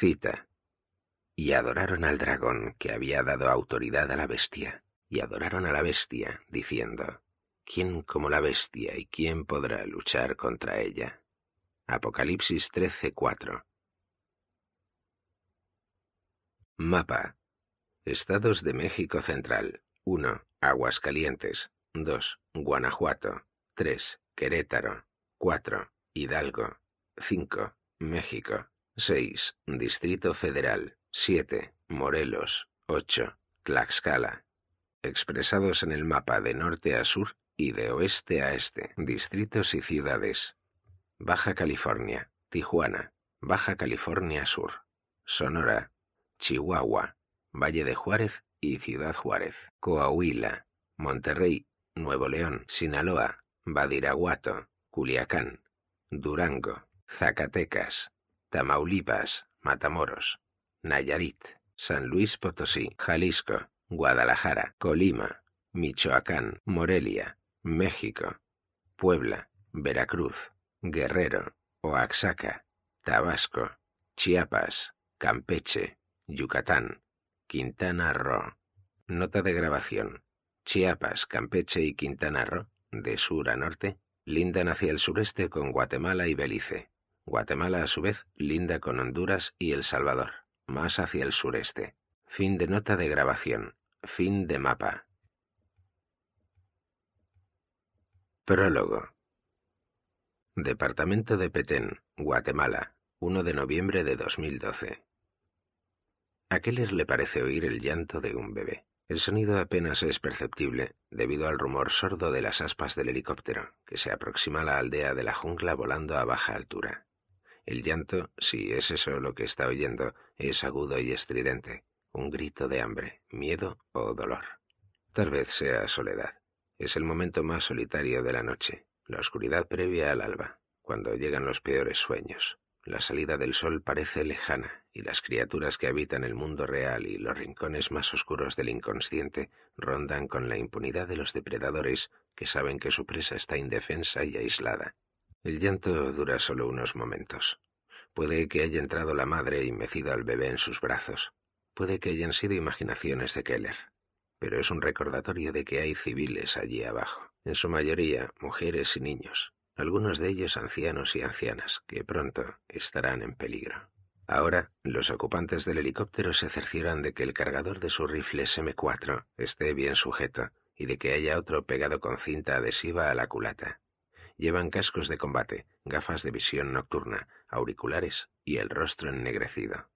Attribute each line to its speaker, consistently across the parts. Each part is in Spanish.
Speaker 1: Cita. Y adoraron al dragón que había dado autoridad a la bestia, y adoraron a la bestia, diciendo, ¿quién como la bestia y quién podrá luchar contra ella? Apocalipsis 13:4. Mapa. Estados de México Central. 1. Aguascalientes. 2. Guanajuato. 3. Querétaro. 4. Hidalgo. 5. México. 6. Distrito Federal. 7. Morelos. 8. Tlaxcala. Expresados en el mapa de norte a sur y de oeste a este. Distritos y ciudades. Baja California. Tijuana. Baja California Sur. Sonora. Chihuahua. Valle de Juárez y Ciudad Juárez. Coahuila. Monterrey. Nuevo León. Sinaloa. Badiraguato. Culiacán. Durango. Zacatecas. Tamaulipas, Matamoros, Nayarit, San Luis Potosí, Jalisco, Guadalajara, Colima, Michoacán, Morelia, México, Puebla, Veracruz, Guerrero, Oaxaca, Tabasco, Chiapas, Campeche, Yucatán, Quintana Roo. Nota de grabación. Chiapas, Campeche y Quintana Roo, de sur a norte, lindan hacia el sureste con Guatemala y Belice. Guatemala a su vez linda con Honduras y El Salvador, más hacia el sureste. Fin de nota de grabación. Fin de mapa. Prólogo. Departamento de Petén, Guatemala, 1 de noviembre de 2012. ¿A qué les le parece oír el llanto de un bebé? El sonido apenas es perceptible debido al rumor sordo de las aspas del helicóptero, que se aproxima a la aldea de la jungla volando a baja altura. El llanto, si es eso lo que está oyendo, es agudo y estridente, un grito de hambre, miedo o dolor. Tal vez sea soledad. Es el momento más solitario de la noche, la oscuridad previa al alba, cuando llegan los peores sueños. La salida del sol parece lejana, y las criaturas que habitan el mundo real y los rincones más oscuros del inconsciente rondan con la impunidad de los depredadores que saben que su presa está indefensa y aislada. El llanto dura solo unos momentos. Puede que haya entrado la madre y mecido al bebé en sus brazos. Puede que hayan sido imaginaciones de Keller. Pero es un recordatorio de que hay civiles allí abajo, en su mayoría mujeres y niños, algunos de ellos ancianos y ancianas, que pronto estarán en peligro. Ahora, los ocupantes del helicóptero se cercioran de que el cargador de su rifle SM4 esté bien sujeto y de que haya otro pegado con cinta adhesiva a la culata. Llevan cascos de combate, gafas de visión nocturna, auriculares y el rostro ennegrecido.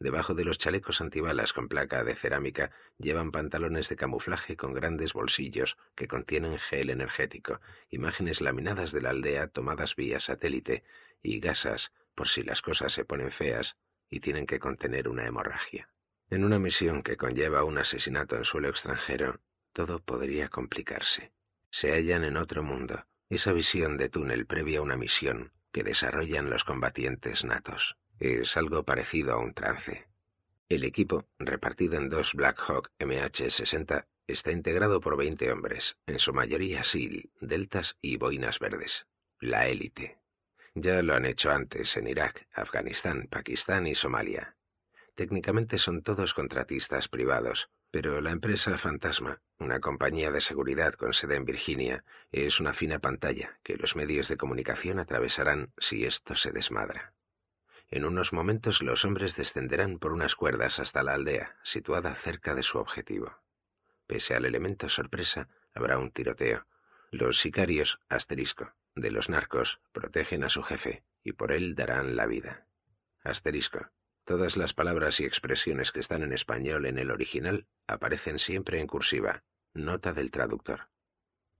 Speaker 1: Debajo de los chalecos antibalas con placa de cerámica llevan pantalones de camuflaje con grandes bolsillos que contienen gel energético, imágenes laminadas de la aldea tomadas vía satélite y gasas por si las cosas se ponen feas y tienen que contener una hemorragia. En una misión que conlleva un asesinato en suelo extranjero, todo podría complicarse. Se hallan en otro mundo, esa visión de túnel previa a una misión que desarrollan los combatientes natos es algo parecido a un trance. El equipo, repartido en dos Black Hawk MH-60, está integrado por 20 hombres, en su mayoría SEAL, deltas y boinas verdes. La élite. Ya lo han hecho antes en Irak, Afganistán, Pakistán y Somalia. Técnicamente son todos contratistas privados, pero la empresa Fantasma, una compañía de seguridad con sede en Virginia, es una fina pantalla que los medios de comunicación atravesarán si esto se desmadra. En unos momentos los hombres descenderán por unas cuerdas hasta la aldea, situada cerca de su objetivo. Pese al elemento sorpresa, habrá un tiroteo. Los sicarios, asterisco, de los narcos protegen a su jefe y por él darán la vida. Asterisco. Todas las palabras y expresiones que están en español en el original aparecen siempre en cursiva. Nota del traductor.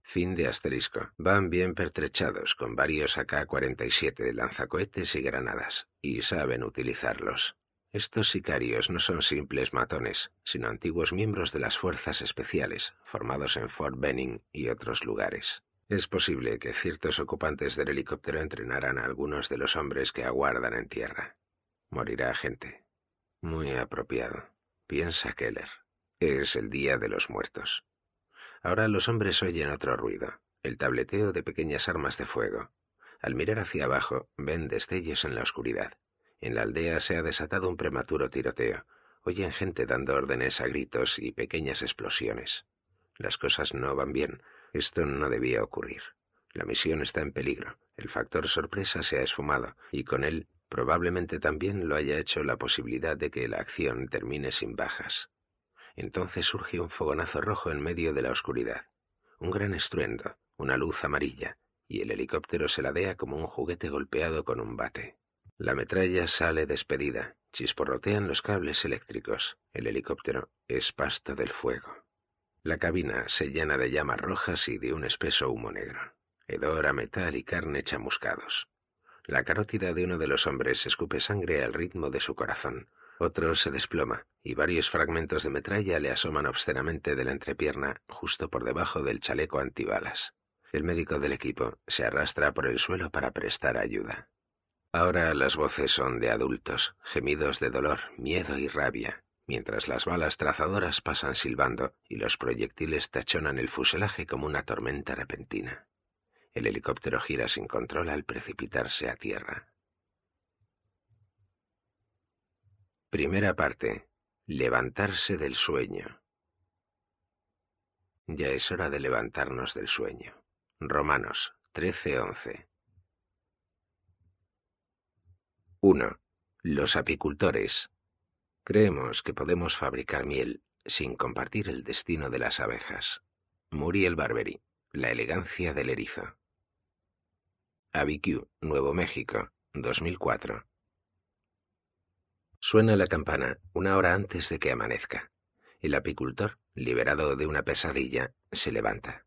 Speaker 1: Fin de asterisco. Van bien pertrechados con varios AK-47 lanzacohetes y granadas, y saben utilizarlos. Estos sicarios no son simples matones, sino antiguos miembros de las fuerzas especiales, formados en Fort Benning y otros lugares. Es posible que ciertos ocupantes del helicóptero entrenaran a algunos de los hombres que aguardan en tierra. Morirá gente. Muy apropiado, piensa Keller. Es el día de los muertos. Ahora los hombres oyen otro ruido, el tableteo de pequeñas armas de fuego. Al mirar hacia abajo, ven destellos en la oscuridad. En la aldea se ha desatado un prematuro tiroteo. Oyen gente dando órdenes a gritos y pequeñas explosiones. Las cosas no van bien. Esto no debía ocurrir. La misión está en peligro. El factor sorpresa se ha esfumado y con él Probablemente también lo haya hecho la posibilidad de que la acción termine sin bajas. Entonces surge un fogonazo rojo en medio de la oscuridad, un gran estruendo, una luz amarilla, y el helicóptero se ladea como un juguete golpeado con un bate. La metralla sale despedida, chisporrotean los cables eléctricos, el helicóptero es pasto del fuego. La cabina se llena de llamas rojas y de un espeso humo negro, hedor a metal y carne chamuscados. La carótida de uno de los hombres escupe sangre al ritmo de su corazón. Otro se desploma, y varios fragmentos de metralla le asoman obscenamente de la entrepierna, justo por debajo del chaleco antibalas. El médico del equipo se arrastra por el suelo para prestar ayuda. Ahora las voces son de adultos, gemidos de dolor, miedo y rabia, mientras las balas trazadoras pasan silbando y los proyectiles tachonan el fuselaje como una tormenta repentina. El helicóptero gira sin control al precipitarse a tierra. Primera parte. Levantarse del sueño. Ya es hora de levantarnos del sueño. Romanos 13:11. 1. Los apicultores. Creemos que podemos fabricar miel sin compartir el destino de las abejas. Muriel Barberi, La elegancia del erizo. Abiquiu, Nuevo México, 2004. Suena la campana una hora antes de que amanezca. El apicultor, liberado de una pesadilla, se levanta.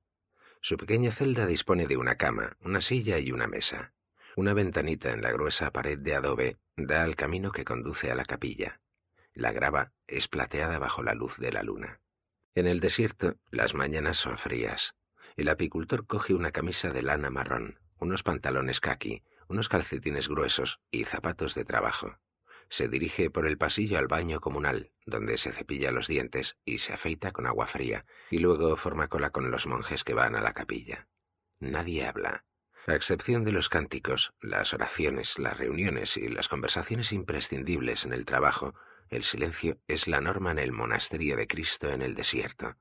Speaker 1: Su pequeña celda dispone de una cama, una silla y una mesa. Una ventanita en la gruesa pared de adobe da al camino que conduce a la capilla. La grava es plateada bajo la luz de la luna. En el desierto, las mañanas son frías. El apicultor coge una camisa de lana marrón, unos pantalones caqui, unos calcetines gruesos y zapatos de trabajo. Se dirige por el pasillo al baño comunal, donde se cepilla los dientes y se afeita con agua fría, y luego forma cola con los monjes que van a la capilla. Nadie habla, a excepción de los cánticos, las oraciones, las reuniones y las conversaciones imprescindibles en el trabajo, el silencio es la norma en el monasterio de Cristo en el desierto.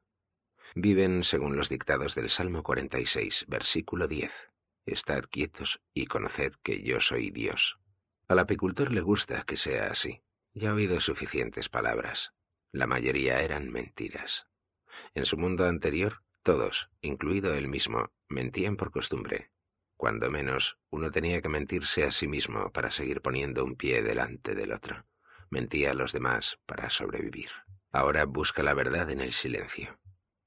Speaker 1: Viven según los dictados del Salmo 46, versículo 10. Estad quietos y conoced que yo soy Dios. Al apicultor le gusta que sea así. Ya ha oído suficientes palabras. La mayoría eran mentiras. En su mundo anterior, todos, incluido él mismo, mentían por costumbre. Cuando menos, uno tenía que mentirse a sí mismo para seguir poniendo un pie delante del otro. Mentía a los demás para sobrevivir. Ahora busca la verdad en el silencio.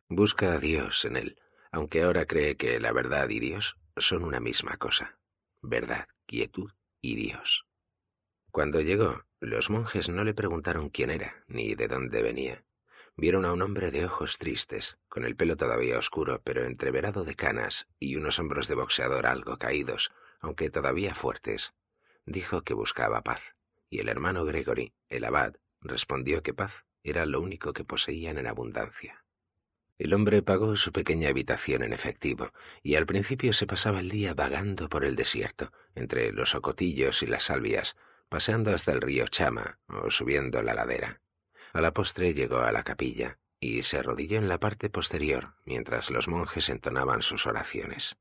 Speaker 1: Busca a Dios en él, aunque ahora cree que la verdad y Dios son una misma cosa, verdad, quietud y Dios. Cuando llegó, los monjes no le preguntaron quién era ni de dónde venía. Vieron a un hombre de ojos tristes, con el pelo todavía oscuro pero entreverado de canas y unos hombros de boxeador algo caídos, aunque todavía fuertes. Dijo que buscaba paz, y el hermano Gregory, el abad, respondió que paz era lo único que poseían en abundancia. El hombre pagó su pequeña habitación en efectivo, y al principio se pasaba el día vagando por el desierto, entre los ocotillos y las albias, paseando hasta el río Chama o subiendo la ladera. A la postre llegó a la capilla, y se arrodilló en la parte posterior mientras los monjes entonaban sus oraciones.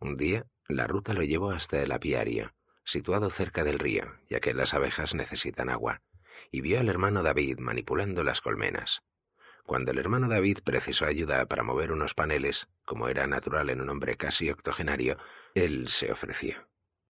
Speaker 1: Un día, la ruta lo llevó hasta el apiario, situado cerca del río, ya que las abejas necesitan agua, y vio al hermano David manipulando las colmenas. Cuando el hermano David precisó ayuda para mover unos paneles, como era natural en un hombre casi octogenario, él se ofreció.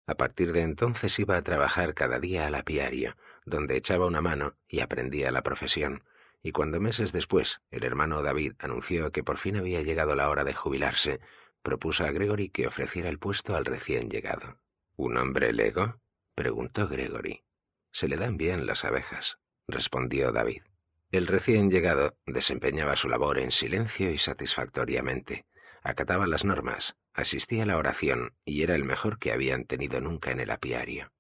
Speaker 1: A partir de entonces iba a trabajar cada día al apiario, donde echaba una mano y aprendía la profesión, y cuando meses después el hermano David anunció que por fin había llegado la hora de jubilarse, propuso a Gregory que ofreciera el puesto al recién llegado. ¿Un hombre lego? preguntó Gregory. Se le dan bien las abejas, respondió David. El recién llegado desempeñaba su labor en silencio y satisfactoriamente. Acataba las normas, asistía a la oración y era el mejor que habían tenido nunca en el apiario.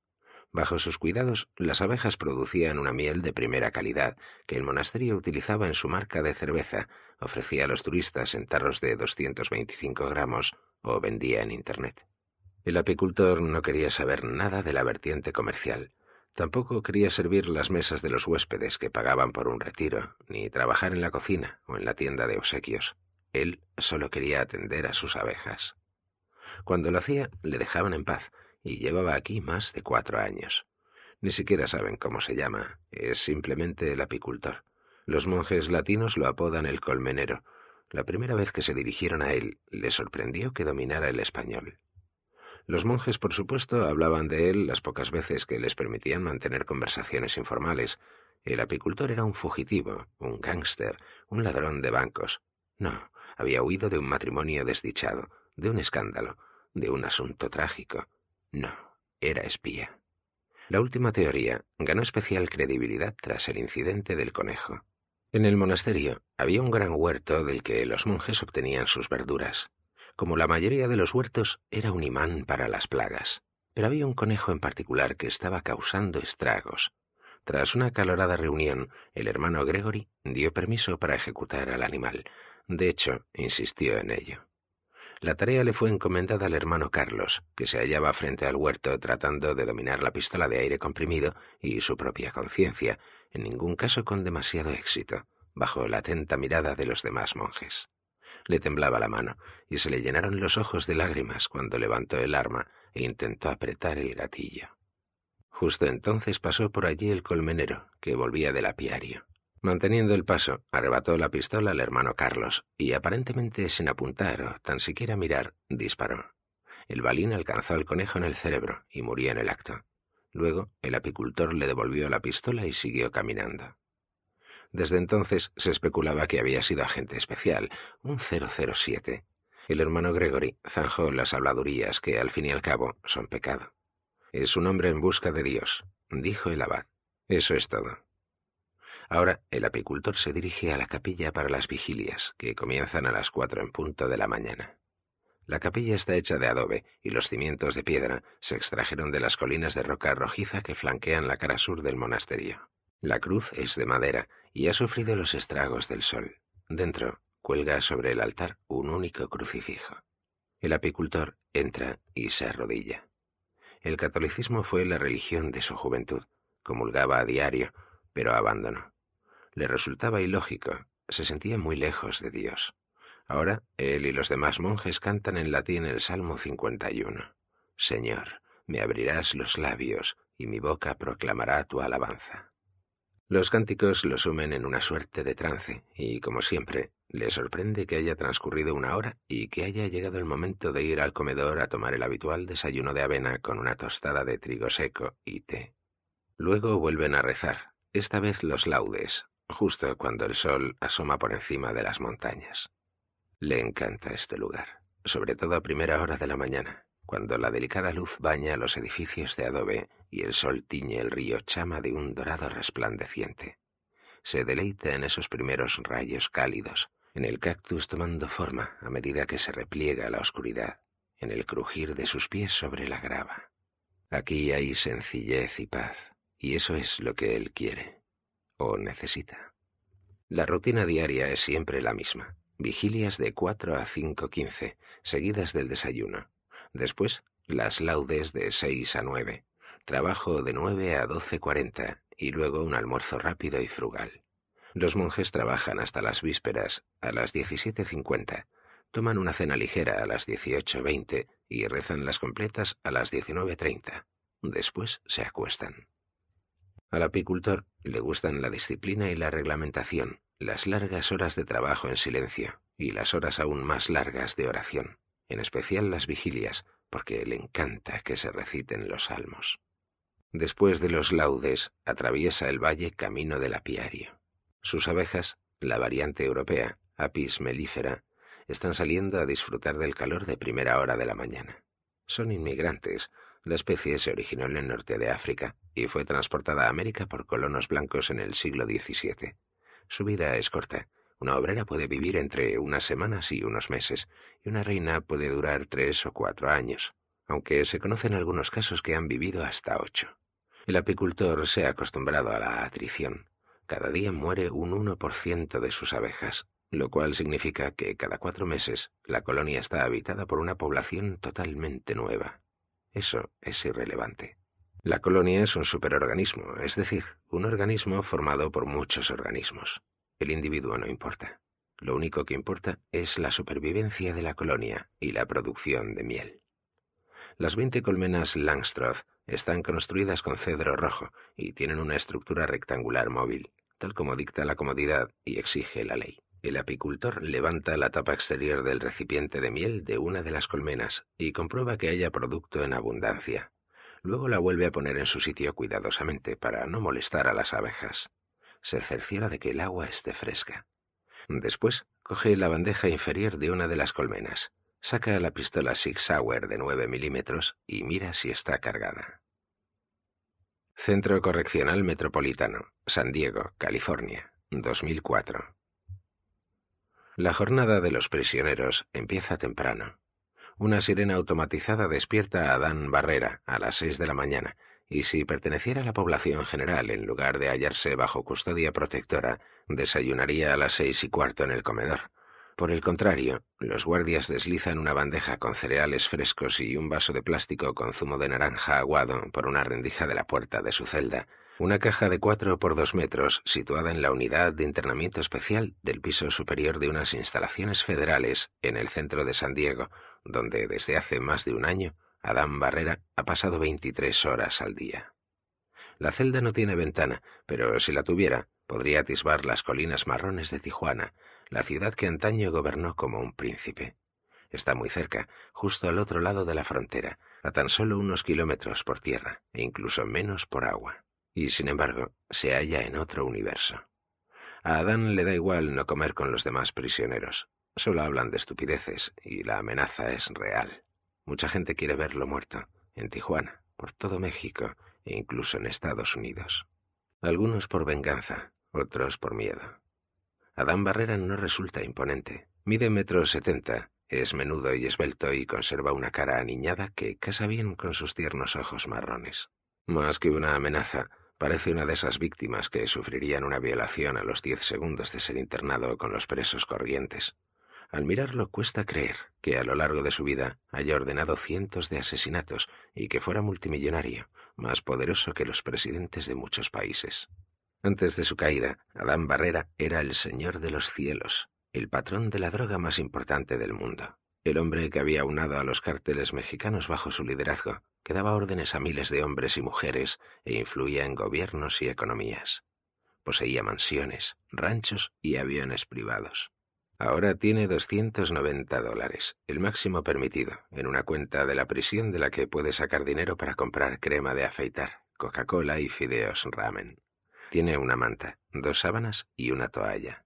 Speaker 1: Bajo sus cuidados, las abejas producían una miel de primera calidad que el monasterio utilizaba en su marca de cerveza, ofrecía a los turistas en tarros de 225 gramos o vendía en Internet. El apicultor no quería saber nada de la vertiente comercial. Tampoco quería servir las mesas de los huéspedes que pagaban por un retiro, ni trabajar en la cocina o en la tienda de obsequios. Él solo quería atender a sus abejas. Cuando lo hacía, le dejaban en paz, y llevaba aquí más de cuatro años. Ni siquiera saben cómo se llama, es simplemente el apicultor. Los monjes latinos lo apodan el colmenero. La primera vez que se dirigieron a él, le sorprendió que dominara el español. Los monjes, por supuesto, hablaban de él las pocas veces que les permitían mantener conversaciones informales. El apicultor era un fugitivo, un gángster, un ladrón de bancos. No, había huido de un matrimonio desdichado, de un escándalo, de un asunto trágico. No, era espía. La última teoría ganó especial credibilidad tras el incidente del conejo. En el monasterio había un gran huerto del que los monjes obtenían sus verduras. Como la mayoría de los huertos, era un imán para las plagas, pero había un conejo en particular que estaba causando estragos. Tras una calorada reunión, el hermano Gregory dio permiso para ejecutar al animal. De hecho, insistió en ello. La tarea le fue encomendada al hermano Carlos, que se hallaba frente al huerto tratando de dominar la pistola de aire comprimido y su propia conciencia, en ningún caso con demasiado éxito, bajo la atenta mirada de los demás monjes le temblaba la mano y se le llenaron los ojos de lágrimas cuando levantó el arma e intentó apretar el gatillo. Justo entonces pasó por allí el colmenero, que volvía del apiario. Manteniendo el paso, arrebató la pistola al hermano Carlos y, aparentemente sin apuntar o tan siquiera mirar, disparó. El balín alcanzó al conejo en el cerebro y murió en el acto. Luego, el apicultor le devolvió la pistola y siguió caminando. Desde entonces se especulaba que había sido agente especial, un 007. El hermano Gregory zanjó las habladurías que, al fin y al cabo, son pecado. Es un hombre en busca de Dios, dijo el abad. Eso es todo. Ahora el apicultor se dirige a la capilla para las vigilias, que comienzan a las cuatro en punto de la mañana. La capilla está hecha de adobe y los cimientos de piedra se extrajeron de las colinas de roca rojiza que flanquean la cara sur del monasterio. La cruz es de madera y ha sufrido los estragos del sol. Dentro cuelga sobre el altar un único crucifijo. El apicultor entra y se arrodilla. El catolicismo fue la religión de su juventud. Comulgaba a diario, pero abandonó. Le resultaba ilógico, se sentía muy lejos de Dios. Ahora él y los demás monjes cantan en latín el Salmo 51. Señor, me abrirás los labios y mi boca proclamará tu alabanza. Los cánticos lo sumen en una suerte de trance, y como siempre, le sorprende que haya transcurrido una hora y que haya llegado el momento de ir al comedor a tomar el habitual desayuno de avena con una tostada de trigo seco y té. Luego vuelven a rezar, esta vez los laudes, justo cuando el sol asoma por encima de las montañas. Le encanta este lugar, sobre todo a primera hora de la mañana, cuando la delicada luz baña los edificios de adobe y el sol tiñe el río Chama de un dorado resplandeciente. Se deleita en esos primeros rayos cálidos, en el cactus tomando forma a medida que se repliega la oscuridad, en el crujir de sus pies sobre la grava. Aquí hay sencillez y paz, y eso es lo que él quiere o necesita. La rutina diaria es siempre la misma. Vigilias de cuatro a cinco quince, seguidas del desayuno, Después, las laudes de seis a nueve, trabajo de nueve a doce cuarenta y luego un almuerzo rápido y frugal. Los monjes trabajan hasta las vísperas, a las 17.50, toman una cena ligera a las veinte y rezan las completas a las 19.30. Después se acuestan. Al apicultor le gustan la disciplina y la reglamentación, las largas horas de trabajo en silencio y las horas aún más largas de oración en especial las vigilias, porque le encanta que se reciten los salmos. Después de los laudes, atraviesa el valle camino del apiario. Sus abejas, la variante europea, Apis melífera, están saliendo a disfrutar del calor de primera hora de la mañana. Son inmigrantes. La especie se originó en el norte de África y fue transportada a América por colonos blancos en el siglo XVII. Su vida es corta, una obrera puede vivir entre unas semanas y unos meses, y una reina puede durar tres o cuatro años, aunque se conocen algunos casos que han vivido hasta ocho. El apicultor se ha acostumbrado a la atrición. Cada día muere un 1% de sus abejas, lo cual significa que cada cuatro meses la colonia está habitada por una población totalmente nueva. Eso es irrelevante. La colonia es un superorganismo, es decir, un organismo formado por muchos organismos. El individuo no importa. Lo único que importa es la supervivencia de la colonia y la producción de miel. Las 20 colmenas Langstroth están construidas con cedro rojo y tienen una estructura rectangular móvil, tal como dicta la comodidad y exige la ley. El apicultor levanta la tapa exterior del recipiente de miel de una de las colmenas y comprueba que haya producto en abundancia. Luego la vuelve a poner en su sitio cuidadosamente para no molestar a las abejas se cerciera de que el agua esté fresca. Después, coge la bandeja inferior de una de las colmenas, saca la pistola Six Sauer de 9 milímetros y mira si está cargada. Centro Correccional Metropolitano, San Diego, California, 2004. La jornada de los prisioneros empieza temprano. Una sirena automatizada despierta a Dan Barrera a las seis de la mañana y si perteneciera a la población general en lugar de hallarse bajo custodia protectora, desayunaría a las seis y cuarto en el comedor. Por el contrario, los guardias deslizan una bandeja con cereales frescos y un vaso de plástico con zumo de naranja aguado por una rendija de la puerta de su celda, una caja de cuatro por dos metros situada en la unidad de internamiento especial del piso superior de unas instalaciones federales en el centro de San Diego, donde desde hace más de un año Adán Barrera ha pasado 23 horas al día. La celda no tiene ventana, pero si la tuviera, podría atisbar las colinas marrones de Tijuana, la ciudad que antaño gobernó como un príncipe. Está muy cerca, justo al otro lado de la frontera, a tan solo unos kilómetros por tierra e incluso menos por agua. Y sin embargo, se halla en otro universo. A Adán le da igual no comer con los demás prisioneros. Solo hablan de estupideces y la amenaza es real. Mucha gente quiere verlo muerto, en Tijuana, por todo México e incluso en Estados Unidos. Algunos por venganza, otros por miedo. Adán Barrera no resulta imponente. Mide metro setenta, es menudo y esbelto y conserva una cara aniñada que casa bien con sus tiernos ojos marrones. Más que una amenaza, parece una de esas víctimas que sufrirían una violación a los diez segundos de ser internado con los presos corrientes. Al mirarlo cuesta creer que a lo largo de su vida haya ordenado cientos de asesinatos y que fuera multimillonario, más poderoso que los presidentes de muchos países. Antes de su caída, Adán Barrera era el señor de los cielos, el patrón de la droga más importante del mundo, el hombre que había unado a los cárteles mexicanos bajo su liderazgo, que daba órdenes a miles de hombres y mujeres e influía en gobiernos y economías. Poseía mansiones, ranchos y aviones privados. Ahora tiene 290 dólares, el máximo permitido, en una cuenta de la prisión de la que puede sacar dinero para comprar crema de afeitar, Coca-Cola y fideos ramen. Tiene una manta, dos sábanas y una toalla.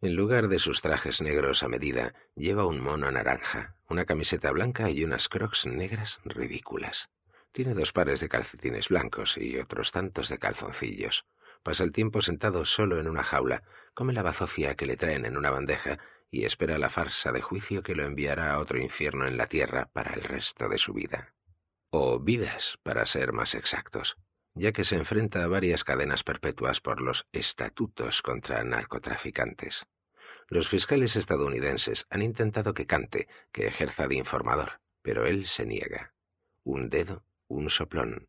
Speaker 1: En lugar de sus trajes negros a medida, lleva un mono naranja, una camiseta blanca y unas crocs negras ridículas. Tiene dos pares de calcetines blancos y otros tantos de calzoncillos. Pasa el tiempo sentado solo en una jaula, come la bazofia que le traen en una bandeja y espera la farsa de juicio que lo enviará a otro infierno en la tierra para el resto de su vida. O vidas, para ser más exactos, ya que se enfrenta a varias cadenas perpetuas por los estatutos contra narcotraficantes. Los fiscales estadounidenses han intentado que cante, que ejerza de informador, pero él se niega. Un dedo, un soplón,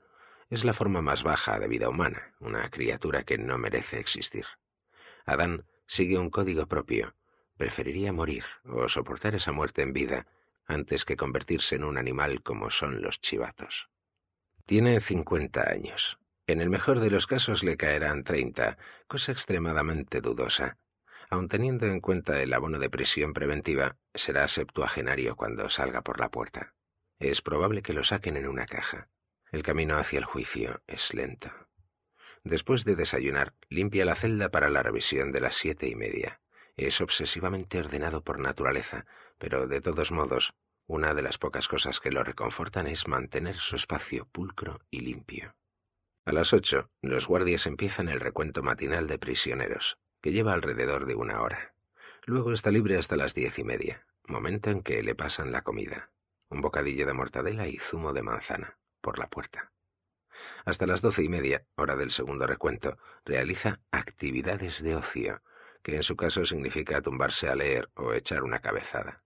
Speaker 1: es la forma más baja de vida humana, una criatura que no merece existir. Adán sigue un código propio. Preferiría morir o soportar esa muerte en vida antes que convertirse en un animal como son los chivatos. Tiene 50 años. En el mejor de los casos le caerán 30, cosa extremadamente dudosa. Aun teniendo en cuenta el abono de prisión preventiva, será septuagenario cuando salga por la puerta. Es probable que lo saquen en una caja. El camino hacia el juicio es lento. Después de desayunar, limpia la celda para la revisión de las siete y media. Es obsesivamente ordenado por naturaleza, pero de todos modos, una de las pocas cosas que lo reconfortan es mantener su espacio pulcro y limpio. A las ocho, los guardias empiezan el recuento matinal de prisioneros, que lleva alrededor de una hora. Luego está libre hasta las diez y media, momento en que le pasan la comida, un bocadillo de mortadela y zumo de manzana por la puerta. Hasta las doce y media, hora del segundo recuento, realiza actividades de ocio, que en su caso significa tumbarse a leer o echar una cabezada.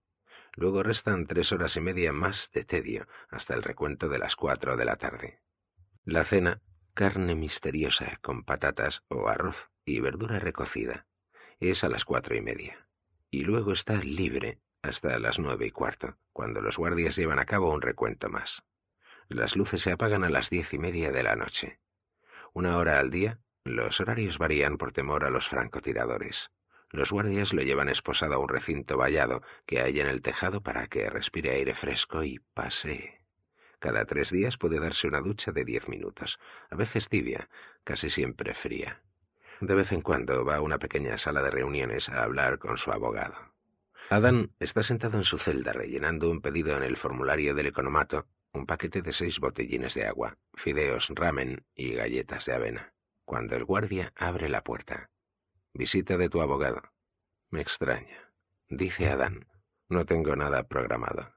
Speaker 1: Luego restan tres horas y media más de tedio, hasta el recuento de las cuatro de la tarde. La cena, carne misteriosa con patatas o arroz y verdura recocida, es a las cuatro y media. Y luego está libre hasta las nueve y cuarto, cuando los guardias llevan a cabo un recuento más. Las luces se apagan a las diez y media de la noche. Una hora al día, los horarios varían por temor a los francotiradores. Los guardias lo llevan esposado a un recinto vallado que hay en el tejado para que respire aire fresco y pasee. Cada tres días puede darse una ducha de diez minutos, a veces tibia, casi siempre fría. De vez en cuando va a una pequeña sala de reuniones a hablar con su abogado. Adam está sentado en su celda rellenando un pedido en el formulario del economato un paquete de seis botellines de agua, fideos, ramen y galletas de avena. Cuando el guardia abre la puerta. Visita de tu abogado. Me extraña. Dice Adán. No tengo nada programado.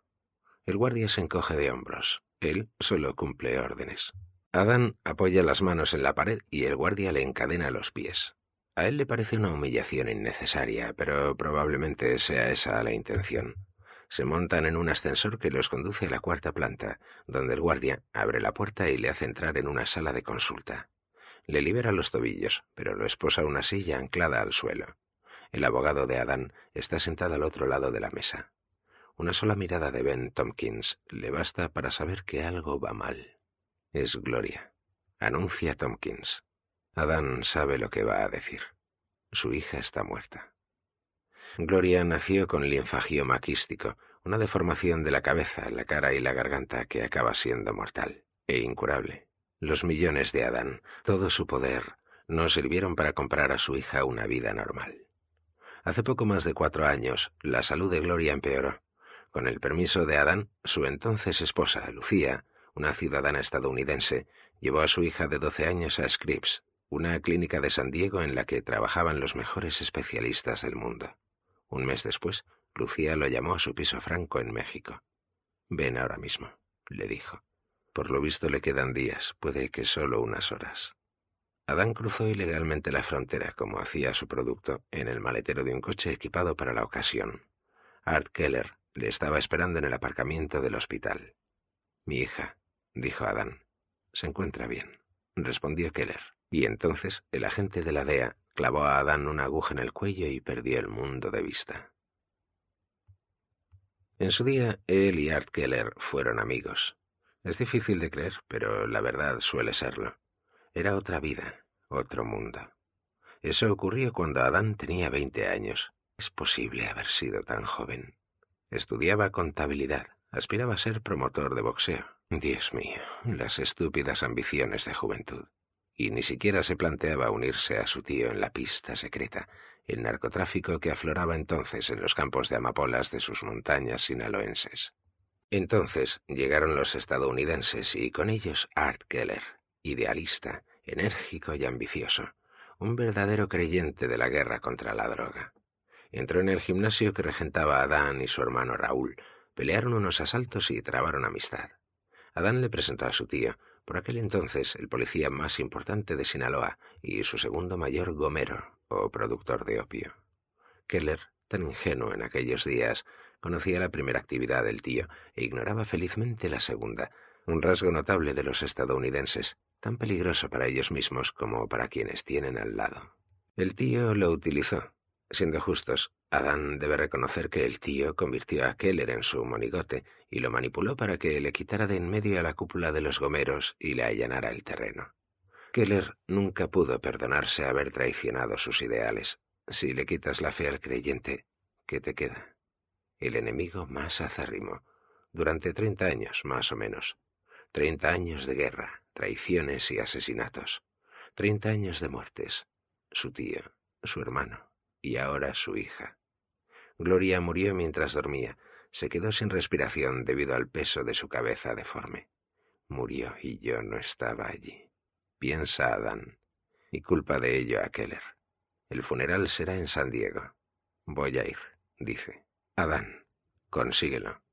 Speaker 1: El guardia se encoge de hombros. Él solo cumple órdenes. Adán apoya las manos en la pared y el guardia le encadena los pies. A él le parece una humillación innecesaria, pero probablemente sea esa la intención. Se montan en un ascensor que los conduce a la cuarta planta, donde el guardia abre la puerta y le hace entrar en una sala de consulta. Le libera los tobillos, pero lo esposa una silla anclada al suelo. El abogado de Adán está sentado al otro lado de la mesa. Una sola mirada de Ben Tompkins le basta para saber que algo va mal. Es Gloria. Anuncia Tompkins. Adán sabe lo que va a decir. Su hija está muerta. Gloria nació con linfagio maquístico, una deformación de la cabeza, la cara y la garganta que acaba siendo mortal e incurable. Los millones de Adán, todo su poder, no sirvieron para comprar a su hija una vida normal. Hace poco más de cuatro años, la salud de Gloria empeoró. Con el permiso de Adán, su entonces esposa, Lucía, una ciudadana estadounidense, llevó a su hija de doce años a Scripps, una clínica de San Diego en la que trabajaban los mejores especialistas del mundo. Un mes después, Lucía lo llamó a su piso franco en México. Ven ahora mismo, le dijo. Por lo visto le quedan días, puede que solo unas horas. Adán cruzó ilegalmente la frontera, como hacía su producto, en el maletero de un coche equipado para la ocasión. Art Keller le estaba esperando en el aparcamiento del hospital. Mi hija, dijo Adán, se encuentra bien, respondió Keller. Y entonces el agente de la DEA Clavó a Adán una aguja en el cuello y perdió el mundo de vista. En su día, él y Art Keller fueron amigos. Es difícil de creer, pero la verdad suele serlo. Era otra vida, otro mundo. Eso ocurrió cuando Adán tenía veinte años. Es posible haber sido tan joven. Estudiaba contabilidad, aspiraba a ser promotor de boxeo. Dios mío, las estúpidas ambiciones de juventud y ni siquiera se planteaba unirse a su tío en la pista secreta, el narcotráfico que afloraba entonces en los campos de amapolas de sus montañas sinaloenses. Entonces llegaron los estadounidenses y con ellos Art Keller, idealista, enérgico y ambicioso, un verdadero creyente de la guerra contra la droga. Entró en el gimnasio que regentaba Adán y su hermano Raúl, pelearon unos asaltos y trabaron amistad. Adán le presentó a su tío, por aquel entonces, el policía más importante de Sinaloa y su segundo mayor gomero o productor de opio. Keller, tan ingenuo en aquellos días, conocía la primera actividad del tío e ignoraba felizmente la segunda, un rasgo notable de los estadounidenses, tan peligroso para ellos mismos como para quienes tienen al lado. El tío lo utilizó, siendo justos, Adán debe reconocer que el tío convirtió a Keller en su monigote y lo manipuló para que le quitara de en medio a la cúpula de los gomeros y le allanara el terreno. Keller nunca pudo perdonarse haber traicionado sus ideales. Si le quitas la fe al creyente, ¿qué te queda? El enemigo más acérrimo. Durante treinta años, más o menos. Treinta años de guerra, traiciones y asesinatos. Treinta años de muertes. Su tío, su hermano y ahora su hija. Gloria murió mientras dormía. Se quedó sin respiración debido al peso de su cabeza deforme. Murió y yo no estaba allí. Piensa Adán. Y culpa de ello a Keller. El funeral será en San Diego. Voy a ir, dice. Adán, consíguelo.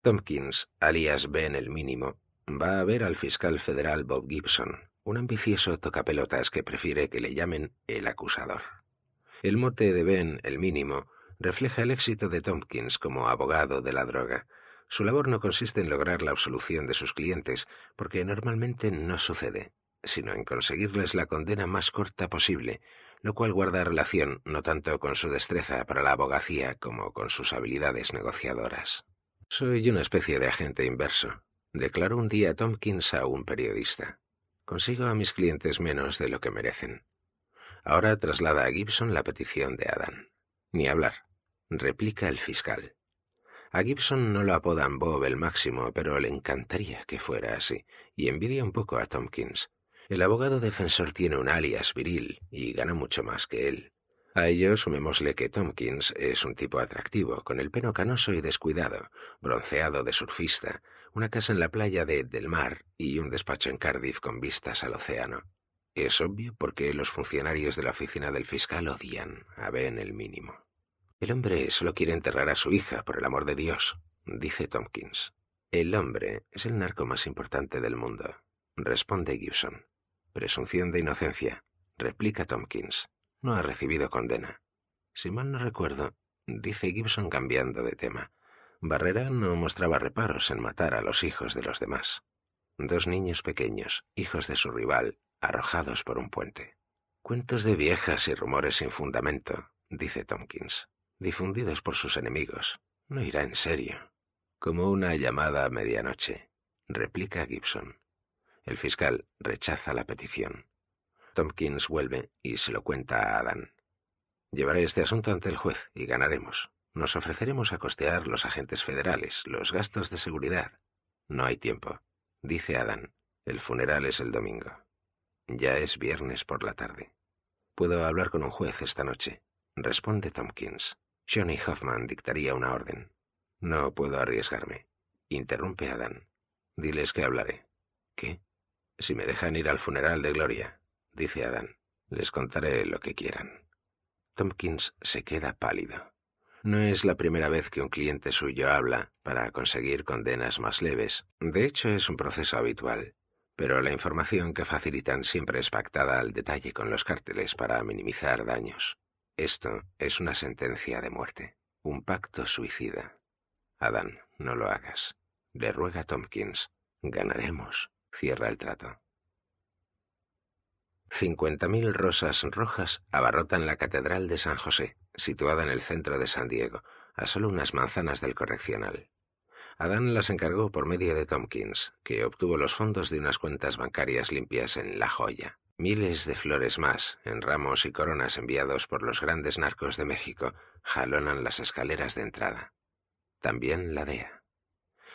Speaker 1: Tompkins, alias Ben el mínimo, va a ver al fiscal federal Bob Gibson, un ambicioso tocapelotas que prefiere que le llamen el acusador. El mote de Ben, el mínimo, refleja el éxito de Tompkins como abogado de la droga. Su labor no consiste en lograr la absolución de sus clientes, porque normalmente no sucede, sino en conseguirles la condena más corta posible, lo cual guarda relación no tanto con su destreza para la abogacía como con sus habilidades negociadoras. Soy una especie de agente inverso, declaró un día Tompkins a un periodista. Consigo a mis clientes menos de lo que merecen. Ahora traslada a Gibson la petición de Adam. Ni hablar, replica el fiscal. A Gibson no lo apodan Bob el máximo, pero le encantaría que fuera así, y envidia un poco a Tompkins. El abogado defensor tiene un alias viril y gana mucho más que él. A ello sumémosle que Tompkins es un tipo atractivo, con el pelo canoso y descuidado, bronceado de surfista, una casa en la playa de Del Mar y un despacho en Cardiff con vistas al océano. Es obvio porque los funcionarios de la oficina del fiscal odian a Ben el mínimo. El hombre solo quiere enterrar a su hija, por el amor de Dios, dice Tompkins. El hombre es el narco más importante del mundo, responde Gibson. Presunción de inocencia, replica Tompkins. No ha recibido condena. Si mal no recuerdo, dice Gibson cambiando de tema. Barrera no mostraba reparos en matar a los hijos de los demás. Dos niños pequeños, hijos de su rival, arrojados por un puente. Cuentos de viejas y rumores sin fundamento, dice Tompkins, difundidos por sus enemigos. No irá en serio. Como una llamada a medianoche, replica Gibson. El fiscal rechaza la petición. Tompkins vuelve y se lo cuenta a Adán. Llevaré este asunto ante el juez y ganaremos. Nos ofreceremos a costear los agentes federales, los gastos de seguridad. No hay tiempo, dice Adán. El funeral es el domingo. Ya es viernes por la tarde. Puedo hablar con un juez esta noche, responde Tompkins. Johnny Hoffman dictaría una orden. No puedo arriesgarme. Interrumpe Adán. Diles que hablaré. ¿Qué? Si me dejan ir al funeral de Gloria, dice Adán, les contaré lo que quieran. Tompkins se queda pálido. No es la primera vez que un cliente suyo habla para conseguir condenas más leves. De hecho, es un proceso habitual pero la información que facilitan siempre es pactada al detalle con los cárteles para minimizar daños. Esto es una sentencia de muerte, un pacto suicida. Adán, no lo hagas. Le ruega Tompkins. Ganaremos. Cierra el trato. Cincuenta mil rosas rojas abarrotan la Catedral de San José, situada en el centro de San Diego, a solo unas manzanas del correccional. Adán las encargó por medio de Tompkins, que obtuvo los fondos de unas cuentas bancarias limpias en La Joya. Miles de flores más, en ramos y coronas enviados por los grandes narcos de México, jalonan las escaleras de entrada. También la DEA.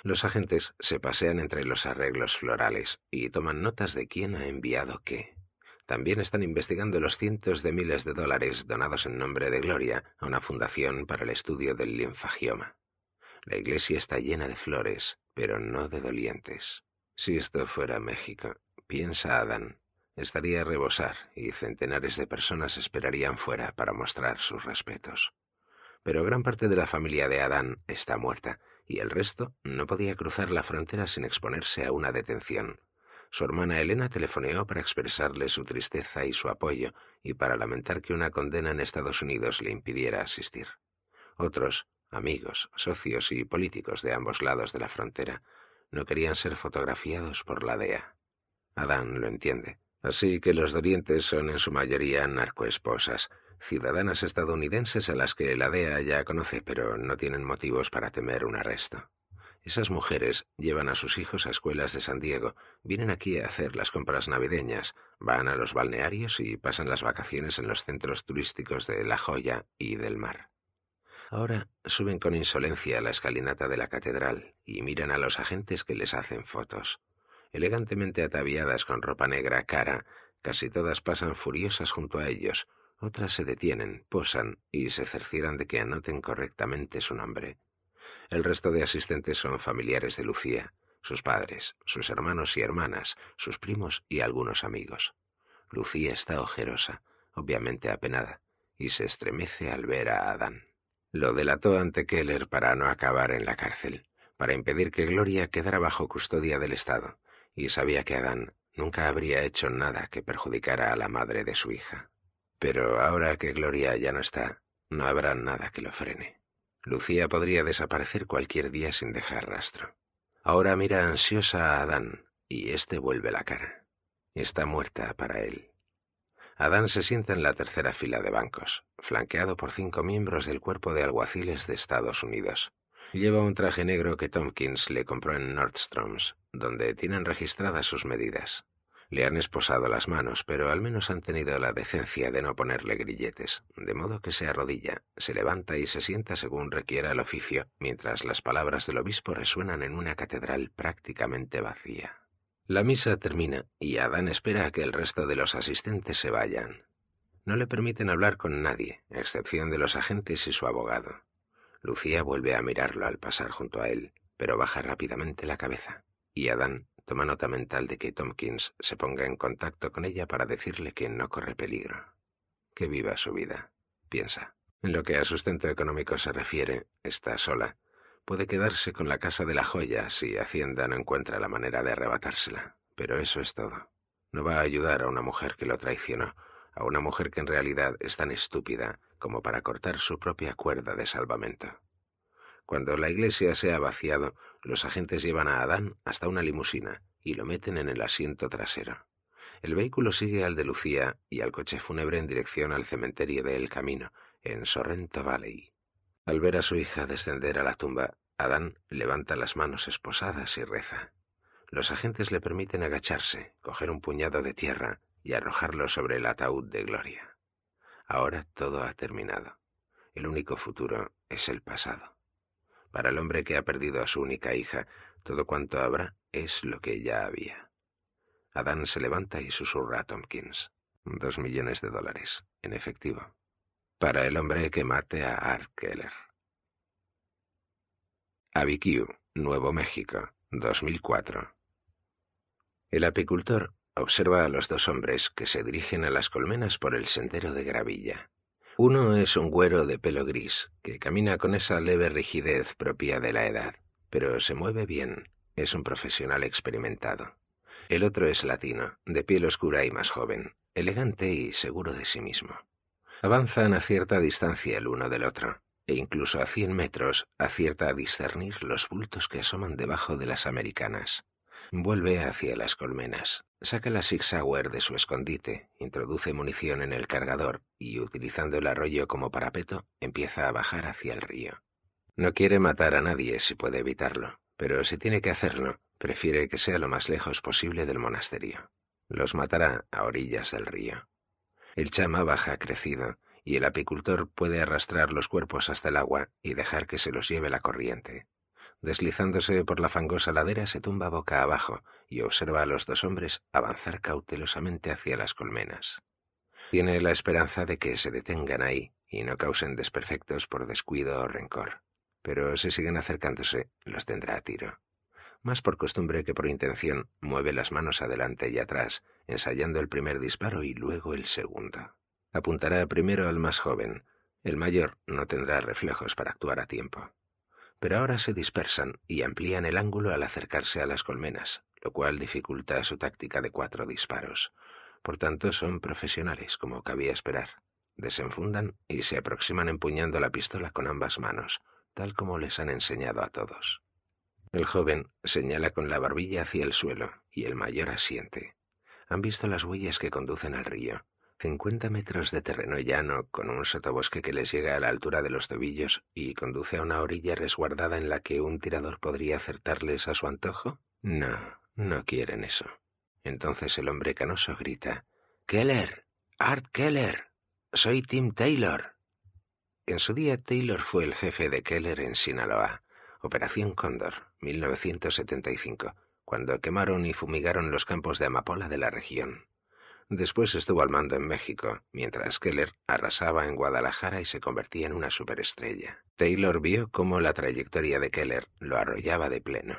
Speaker 1: Los agentes se pasean entre los arreglos florales y toman notas de quién ha enviado qué. También están investigando los cientos de miles de dólares donados en nombre de Gloria a una fundación para el estudio del linfagioma. La iglesia está llena de flores, pero no de dolientes. Si esto fuera México, piensa Adán, estaría a rebosar y centenares de personas esperarían fuera para mostrar sus respetos. Pero gran parte de la familia de Adán está muerta y el resto no podía cruzar la frontera sin exponerse a una detención. Su hermana Elena telefoneó para expresarle su tristeza y su apoyo y para lamentar que una condena en Estados Unidos le impidiera asistir. Otros amigos, socios y políticos de ambos lados de la frontera no querían ser fotografiados por la DEA. Adán lo entiende. Así que los dorientes son en su mayoría narcoesposas, ciudadanas estadounidenses a las que la DEA ya conoce, pero no tienen motivos para temer un arresto. Esas mujeres llevan a sus hijos a escuelas de San Diego, vienen aquí a hacer las compras navideñas, van a los balnearios y pasan las vacaciones en los centros turísticos de La Joya y del Mar. Ahora suben con insolencia a la escalinata de la catedral y miran a los agentes que les hacen fotos. Elegantemente ataviadas con ropa negra cara, casi todas pasan furiosas junto a ellos, otras se detienen, posan y se cercieran de que anoten correctamente su nombre. El resto de asistentes son familiares de Lucía, sus padres, sus hermanos y hermanas, sus primos y algunos amigos. Lucía está ojerosa, obviamente apenada, y se estremece al ver a Adán. Lo delató ante Keller para no acabar en la cárcel, para impedir que Gloria quedara bajo custodia del Estado, y sabía que Adán nunca habría hecho nada que perjudicara a la madre de su hija. Pero ahora que Gloria ya no está, no habrá nada que lo frene. Lucía podría desaparecer cualquier día sin dejar rastro. Ahora mira ansiosa a Adán y éste vuelve la cara. Está muerta para él. Adán se sienta en la tercera fila de bancos, flanqueado por cinco miembros del cuerpo de alguaciles de Estados Unidos. Lleva un traje negro que Tompkins le compró en Nordstroms, donde tienen registradas sus medidas. Le han esposado las manos, pero al menos han tenido la decencia de no ponerle grilletes, de modo que se arrodilla, se levanta y se sienta según requiera el oficio, mientras las palabras del obispo resuenan en una catedral prácticamente vacía. La misa termina y Adán espera a que el resto de los asistentes se vayan. No le permiten hablar con nadie, excepción de los agentes y su abogado. Lucía vuelve a mirarlo al pasar junto a él, pero baja rápidamente la cabeza. Y Adán toma nota mental de que Tompkins se ponga en contacto con ella para decirle que no corre peligro. Que viva su vida, piensa. En lo que a sustento económico se refiere, está sola Puede quedarse con la casa de la joya si Hacienda no encuentra la manera de arrebatársela, pero eso es todo. No va a ayudar a una mujer que lo traicionó, a una mujer que en realidad es tan estúpida como para cortar su propia cuerda de salvamento. Cuando la iglesia se ha vaciado, los agentes llevan a Adán hasta una limusina y lo meten en el asiento trasero. El vehículo sigue al de Lucía y al coche fúnebre en dirección al cementerio de El Camino, en Sorrento Valley. Al ver a su hija descender a la tumba, Adán levanta las manos esposadas y reza. Los agentes le permiten agacharse, coger un puñado de tierra y arrojarlo sobre el ataúd de Gloria. Ahora todo ha terminado. El único futuro es el pasado. Para el hombre que ha perdido a su única hija, todo cuanto habrá es lo que ya había. Adán se levanta y susurra a Tompkins. Dos millones de dólares, en efectivo para el hombre que mate a Art Keller. Nuevo México, 2004. El apicultor observa a los dos hombres que se dirigen a las colmenas por el sendero de gravilla. Uno es un güero de pelo gris, que camina con esa leve rigidez propia de la edad, pero se mueve bien, es un profesional experimentado. El otro es latino, de piel oscura y más joven, elegante y seguro de sí mismo avanzan a cierta distancia el uno del otro, e incluso a cien metros acierta a discernir los bultos que asoman debajo de las americanas. Vuelve hacia las colmenas, saca la zigzaguer de su escondite, introduce munición en el cargador y, utilizando el arroyo como parapeto, empieza a bajar hacia el río. No quiere matar a nadie si puede evitarlo, pero si tiene que hacerlo, prefiere que sea lo más lejos posible del monasterio. Los matará a orillas del río. El chama baja crecido, y el apicultor puede arrastrar los cuerpos hasta el agua y dejar que se los lleve la corriente. Deslizándose por la fangosa ladera, se tumba boca abajo y observa a los dos hombres avanzar cautelosamente hacia las colmenas. Tiene la esperanza de que se detengan ahí y no causen desperfectos por descuido o rencor, pero si siguen acercándose, los tendrá a tiro más por costumbre que por intención, mueve las manos adelante y atrás, ensayando el primer disparo y luego el segundo. Apuntará primero al más joven. El mayor no tendrá reflejos para actuar a tiempo. Pero ahora se dispersan y amplían el ángulo al acercarse a las colmenas, lo cual dificulta su táctica de cuatro disparos. Por tanto, son profesionales, como cabía esperar. Desenfundan y se aproximan empuñando la pistola con ambas manos, tal como les han enseñado a todos. El joven señala con la barbilla hacia el suelo y el mayor asiente. Han visto las huellas que conducen al río. Cincuenta metros de terreno llano con un sotobosque que les llega a la altura de los tobillos y conduce a una orilla resguardada en la que un tirador podría acertarles a su antojo? No, no quieren eso. Entonces el hombre canoso grita: Keller, Art Keller, soy Tim Taylor. En su día, Taylor fue el jefe de Keller en Sinaloa, Operación Cóndor, 1975, cuando quemaron y fumigaron los campos de amapola de la región. Después estuvo al mando en México, mientras Keller arrasaba en Guadalajara y se convertía en una superestrella. Taylor vio cómo la trayectoria de Keller lo arrollaba de pleno.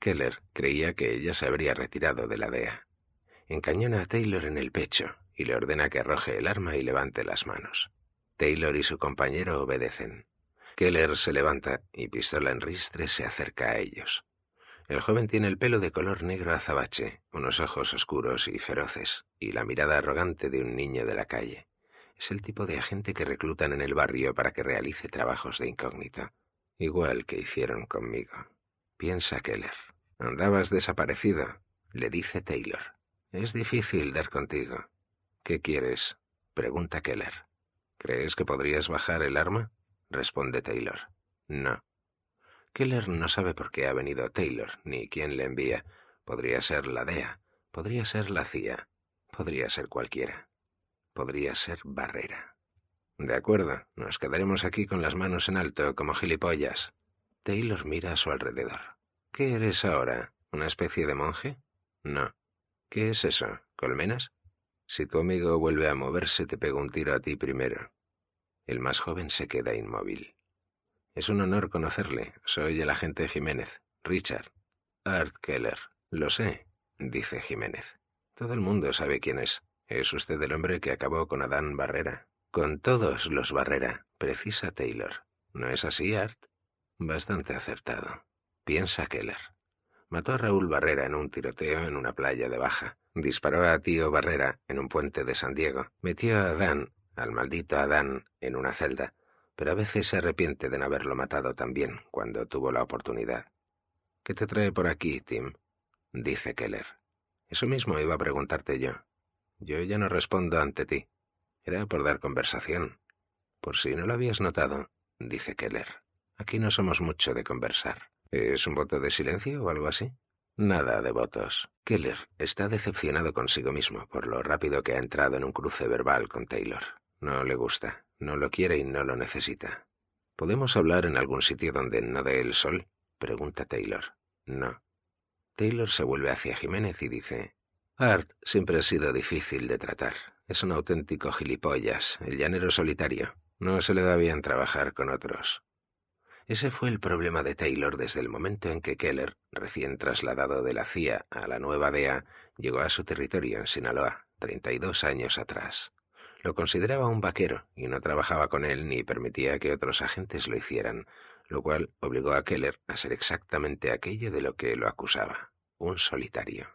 Speaker 1: Keller creía que ella se habría retirado de la DEA. Encañona a Taylor en el pecho y le ordena que arroje el arma y levante las manos. Taylor y su compañero obedecen. Keller se levanta y pistola en ristre se acerca a ellos. El joven tiene el pelo de color negro azabache, unos ojos oscuros y feroces, y la mirada arrogante de un niño de la calle. Es el tipo de agente que reclutan en el barrio para que realice trabajos de incógnito, igual que hicieron conmigo. Piensa Keller. Andabas desaparecido, le dice Taylor. Es difícil dar contigo. ¿Qué quieres? pregunta Keller. ¿Crees que podrías bajar el arma? responde Taylor. No. Keller no sabe por qué ha venido Taylor, ni quién le envía. Podría ser la DEA, podría ser la CIA, podría ser cualquiera. Podría ser Barrera. De acuerdo, nos quedaremos aquí con las manos en alto como gilipollas. Taylor mira a su alrededor. ¿Qué eres ahora? ¿Una especie de monje? No. ¿Qué es eso? ¿Colmenas? Si tu amigo vuelve a moverse, te pego un tiro a ti primero. El más joven se queda inmóvil. Es un honor conocerle. Soy el agente Jiménez, Richard. Art Keller. Lo sé, dice Jiménez. Todo el mundo sabe quién es. Es usted el hombre que acabó con Adán Barrera. Con todos los Barrera, precisa Taylor. ¿No es así, Art? Bastante acertado. Piensa Keller. Mató a Raúl Barrera en un tiroteo en una playa de Baja. Disparó a Tío Barrera en un puente de San Diego. Metió a Adán al maldito Adán en una celda, pero a veces se arrepiente de no haberlo matado también cuando tuvo la oportunidad. ¿Qué te trae por aquí, Tim? dice Keller. Eso mismo iba a preguntarte yo. Yo ya no respondo ante ti. Era por dar conversación. Por si no lo habías notado, dice Keller. Aquí no somos mucho de conversar. ¿Es un voto de silencio o algo así? Nada de votos. Keller está decepcionado consigo mismo por lo rápido que ha entrado en un cruce verbal con Taylor. No le gusta, no lo quiere y no lo necesita. ¿Podemos hablar en algún sitio donde no dé el sol? pregunta Taylor. No. Taylor se vuelve hacia Jiménez y dice, Art siempre ha sido difícil de tratar. Es un auténtico gilipollas, el llanero solitario. No se le da bien trabajar con otros. Ese fue el problema de Taylor desde el momento en que Keller, recién trasladado de la CIA a la nueva DEA, llegó a su territorio en Sinaloa, treinta y dos años atrás. Lo consideraba un vaquero y no trabajaba con él ni permitía que otros agentes lo hicieran, lo cual obligó a Keller a ser exactamente aquello de lo que lo acusaba, un solitario.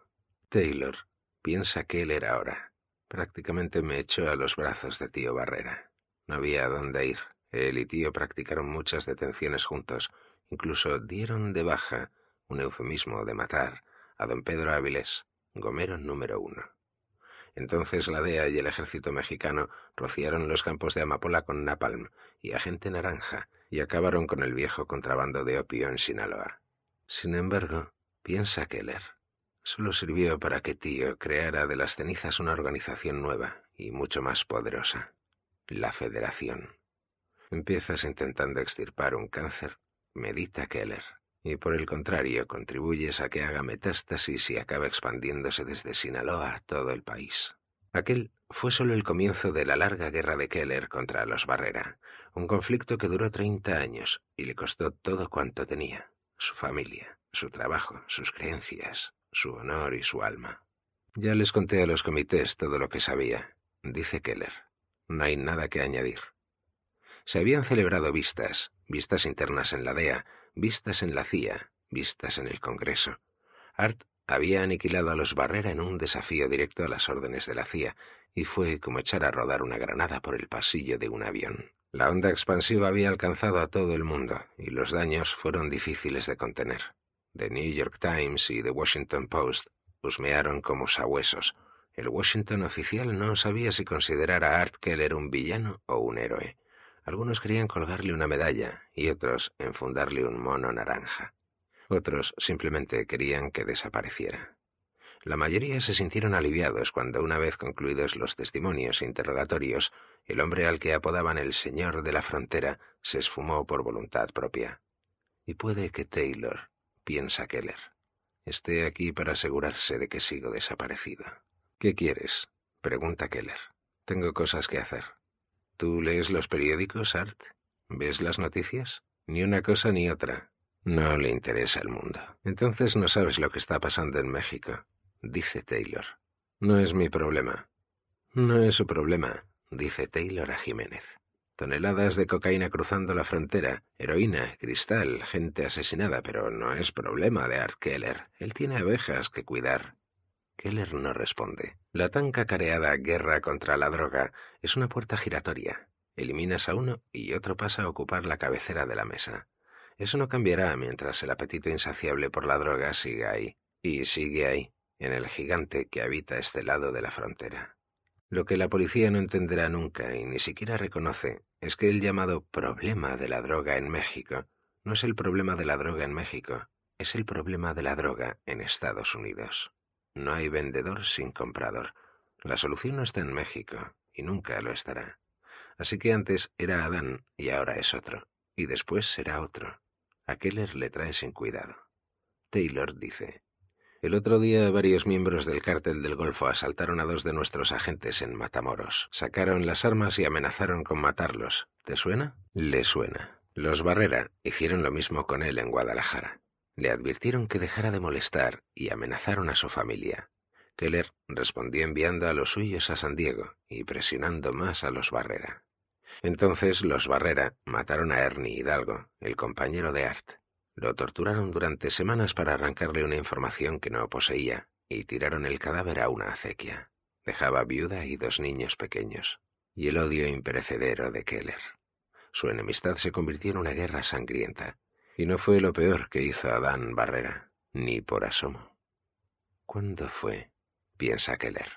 Speaker 1: Taylor, piensa que era ahora. Prácticamente me echó a los brazos de tío Barrera. No había a dónde ir. Él y tío practicaron muchas detenciones juntos. Incluso dieron de baja, un eufemismo de matar, a don Pedro Áviles, gomero número uno. Entonces la DEA y el ejército mexicano rociaron los campos de amapola con napalm y agente naranja y acabaron con el viejo contrabando de opio en Sinaloa. Sin embargo, piensa Keller, solo sirvió para que Tío creara de las cenizas una organización nueva y mucho más poderosa, la Federación. Empiezas intentando extirpar un cáncer, medita Keller, y por el contrario contribuyes a que haga metástasis y acabe expandiéndose desde Sinaloa a todo el país. Aquel fue solo el comienzo de la larga guerra de Keller contra los Barrera, un conflicto que duró treinta años y le costó todo cuanto tenía, su familia, su trabajo, sus creencias, su honor y su alma. Ya les conté a los comités todo lo que sabía, dice Keller. No hay nada que añadir. Se habían celebrado vistas, vistas internas en la DEA, vistas en la CIA, vistas en el Congreso. Art había aniquilado a los Barrera en un desafío directo a las órdenes de la CIA, y fue como echar a rodar una granada por el pasillo de un avión. La onda expansiva había alcanzado a todo el mundo, y los daños fueron difíciles de contener. The New York Times y The Washington Post husmearon como sabuesos. El Washington oficial no sabía si considerara a Art Keller un villano o un héroe. Algunos querían colgarle una medalla y otros enfundarle un mono naranja. Otros simplemente querían que desapareciera. La mayoría se sintieron aliviados cuando, una vez concluidos los testimonios interrogatorios, el hombre al que apodaban el Señor de la Frontera se esfumó por voluntad propia. Y puede que Taylor, piensa Keller, esté aquí para asegurarse de que sigo desaparecido. ¿Qué quieres? pregunta Keller. Tengo cosas que hacer. ¿Tú lees los periódicos, Art? ¿Ves las noticias? Ni una cosa ni otra. No le interesa el mundo. Entonces no sabes lo que está pasando en México, dice Taylor. No es mi problema. No es su problema, dice Taylor a Jiménez. Toneladas de cocaína cruzando la frontera, heroína, cristal, gente asesinada, pero no es problema de Art Keller. Él tiene abejas que cuidar, Keller no responde. La tan cacareada guerra contra la droga es una puerta giratoria. Eliminas a uno y otro pasa a ocupar la cabecera de la mesa. Eso no cambiará mientras el apetito insaciable por la droga siga ahí. Y sigue ahí, en el gigante que habita este lado de la frontera. Lo que la policía no entenderá nunca y ni siquiera reconoce es que el llamado problema de la droga en México no es el problema de la droga en México, es el problema de la droga en Estados Unidos. No hay vendedor sin comprador. La solución no está en México y nunca lo estará. Así que antes era Adán y ahora es otro. Y después será otro. A Keller le trae sin cuidado. Taylor dice, El otro día varios miembros del cártel del Golfo asaltaron a dos de nuestros agentes en Matamoros. Sacaron las armas y amenazaron con matarlos. ¿Te suena? Le suena. Los Barrera hicieron lo mismo con él en Guadalajara. Le advirtieron que dejara de molestar y amenazaron a su familia. Keller respondió enviando a los suyos a San Diego y presionando más a los Barrera. Entonces los Barrera mataron a Ernie Hidalgo, el compañero de Art. Lo torturaron durante semanas para arrancarle una información que no poseía y tiraron el cadáver a una acequia. Dejaba viuda y dos niños pequeños. Y el odio imperecedero de Keller. Su enemistad se convirtió en una guerra sangrienta, y no fue lo peor que hizo Adán Barrera, ni por asomo. ¿Cuándo fue? Piensa Keller.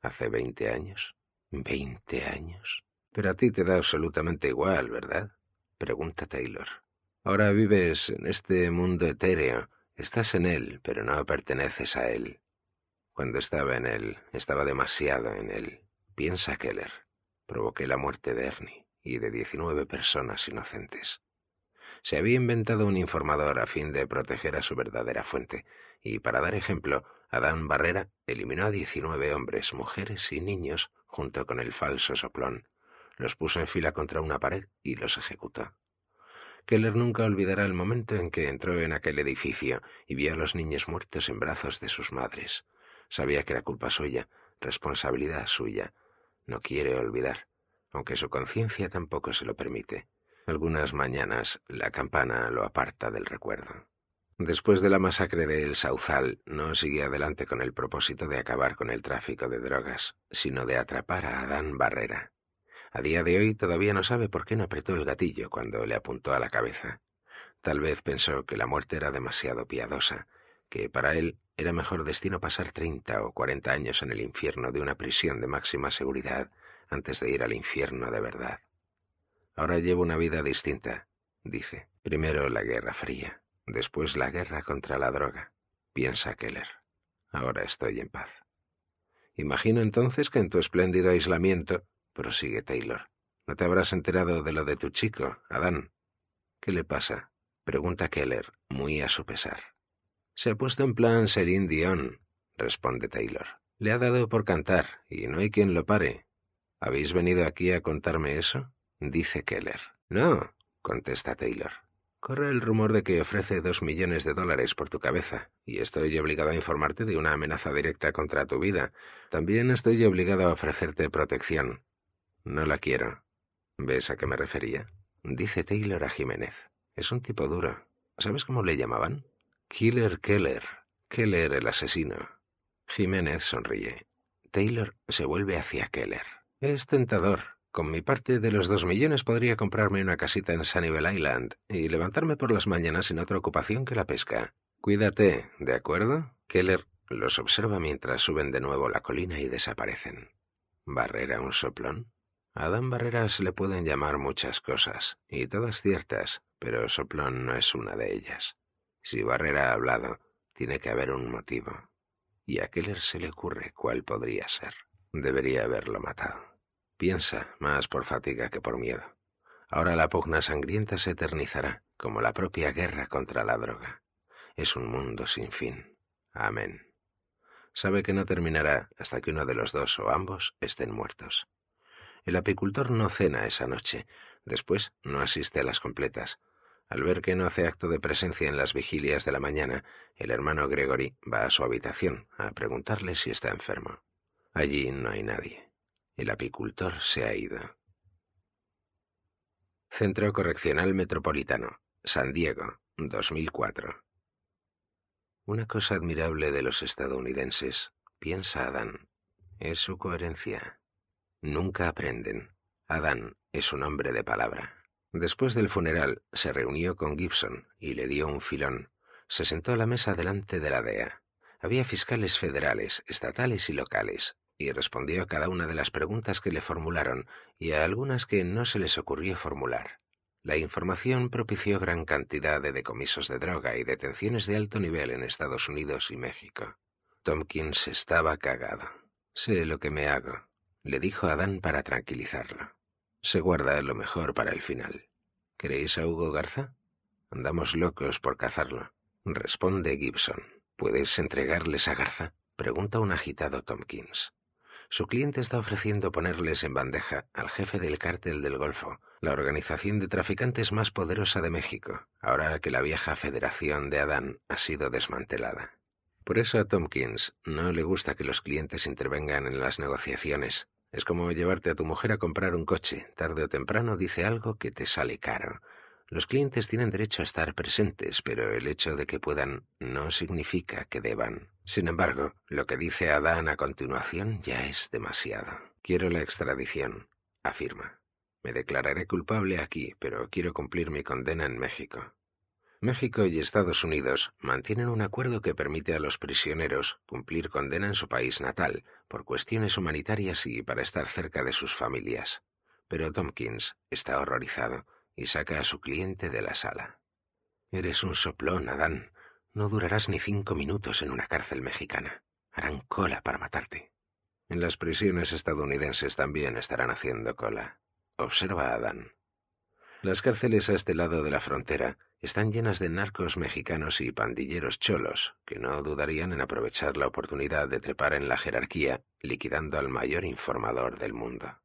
Speaker 1: ¿Hace veinte años? ¿Veinte años? Pero a ti te da absolutamente igual, ¿verdad? Pregunta Taylor. Ahora vives en este mundo etéreo. Estás en él, pero no perteneces a él. Cuando estaba en él, estaba demasiado en él. Piensa Keller. Provoqué la muerte de Ernie y de diecinueve personas inocentes se había inventado un informador a fin de proteger a su verdadera fuente, y para dar ejemplo, Adán Barrera eliminó a diecinueve hombres, mujeres y niños junto con el falso soplón. Los puso en fila contra una pared y los ejecutó. Keller nunca olvidará el momento en que entró en aquel edificio y vio a los niños muertos en brazos de sus madres. Sabía que era culpa suya, responsabilidad suya. No quiere olvidar, aunque su conciencia tampoco se lo permite. Algunas mañanas la campana lo aparta del recuerdo. Después de la masacre de El Sauzal, no siguió adelante con el propósito de acabar con el tráfico de drogas, sino de atrapar a Adán Barrera. A día de hoy todavía no sabe por qué no apretó el gatillo cuando le apuntó a la cabeza. Tal vez pensó que la muerte era demasiado piadosa, que para él era mejor destino pasar treinta o cuarenta años en el infierno de una prisión de máxima seguridad antes de ir al infierno de verdad. Ahora llevo una vida distinta, dice. Primero la Guerra Fría, después la guerra contra la droga, piensa Keller. Ahora estoy en paz. Imagino entonces que en tu espléndido aislamiento, prosigue Taylor, no te habrás enterado de lo de tu chico, Adán. ¿Qué le pasa? pregunta Keller, muy a su pesar. Se ha puesto en plan ser Dion, responde Taylor. Le ha dado por cantar, y no hay quien lo pare. ¿Habéis venido aquí a contarme eso? dice Keller. No, contesta Taylor. Corre el rumor de que ofrece dos millones de dólares por tu cabeza, y estoy obligado a informarte de una amenaza directa contra tu vida. También estoy obligado a ofrecerte protección. No la quiero. ¿Ves a qué me refería? Dice Taylor a Jiménez. Es un tipo duro. ¿Sabes cómo le llamaban? Killer Keller. Keller el asesino. Jiménez sonríe. Taylor se vuelve hacia Keller. Es tentador, con mi parte de los dos millones podría comprarme una casita en Sunnyvale Island y levantarme por las mañanas sin otra ocupación que la pesca. Cuídate, ¿de acuerdo? Keller los observa mientras suben de nuevo la colina y desaparecen. ¿Barrera un soplón? A Dan Barrera se le pueden llamar muchas cosas, y todas ciertas, pero soplón no es una de ellas. Si Barrera ha hablado, tiene que haber un motivo. Y a Keller se le ocurre cuál podría ser. Debería haberlo matado. Piensa más por fatiga que por miedo. Ahora la pugna sangrienta se eternizará, como la propia guerra contra la droga. Es un mundo sin fin. Amén. Sabe que no terminará hasta que uno de los dos o ambos estén muertos. El apicultor no cena esa noche, después no asiste a las completas. Al ver que no hace acto de presencia en las vigilias de la mañana, el hermano Gregory va a su habitación a preguntarle si está enfermo. Allí no hay nadie. El apicultor se ha ido. Centro Correccional Metropolitano, San Diego, 2004. Una cosa admirable de los estadounidenses, piensa Adán, es su coherencia. Nunca aprenden. Adán es un hombre de palabra. Después del funeral, se reunió con Gibson y le dio un filón. Se sentó a la mesa delante de la DEA. Había fiscales federales, estatales y locales, y respondió a cada una de las preguntas que le formularon y a algunas que no se les ocurrió formular. La información propició gran cantidad de decomisos de droga y detenciones de alto nivel en Estados Unidos y México. Tompkins estaba cagado. Sé lo que me hago, le dijo Adán para tranquilizarlo. Se guarda lo mejor para el final. ¿Creéis a Hugo Garza? Andamos locos por cazarlo, responde Gibson. ¿Puedes entregarles a Garza? pregunta un agitado Tompkins. Su cliente está ofreciendo ponerles en bandeja al jefe del cártel del Golfo, la organización de traficantes más poderosa de México, ahora que la vieja Federación de Adán ha sido desmantelada. Por eso a Tompkins no le gusta que los clientes intervengan en las negociaciones. Es como llevarte a tu mujer a comprar un coche. Tarde o temprano dice algo que te sale caro. Los clientes tienen derecho a estar presentes, pero el hecho de que puedan no significa que deban. Sin embargo, lo que dice Adán a continuación ya es demasiado. Quiero la extradición, afirma. Me declararé culpable aquí, pero quiero cumplir mi condena en México. México y Estados Unidos mantienen un acuerdo que permite a los prisioneros cumplir condena en su país natal por cuestiones humanitarias y para estar cerca de sus familias. Pero Tompkins está horrorizado y saca a su cliente de la sala. Eres un soplón, Adán. No durarás ni cinco minutos en una cárcel mexicana. Harán cola para matarte. En las prisiones estadounidenses también estarán haciendo cola. Observa Adán. Las cárceles a este lado de la frontera están llenas de narcos mexicanos y pandilleros cholos, que no dudarían en aprovechar la oportunidad de trepar en la jerarquía, liquidando al mayor informador del mundo.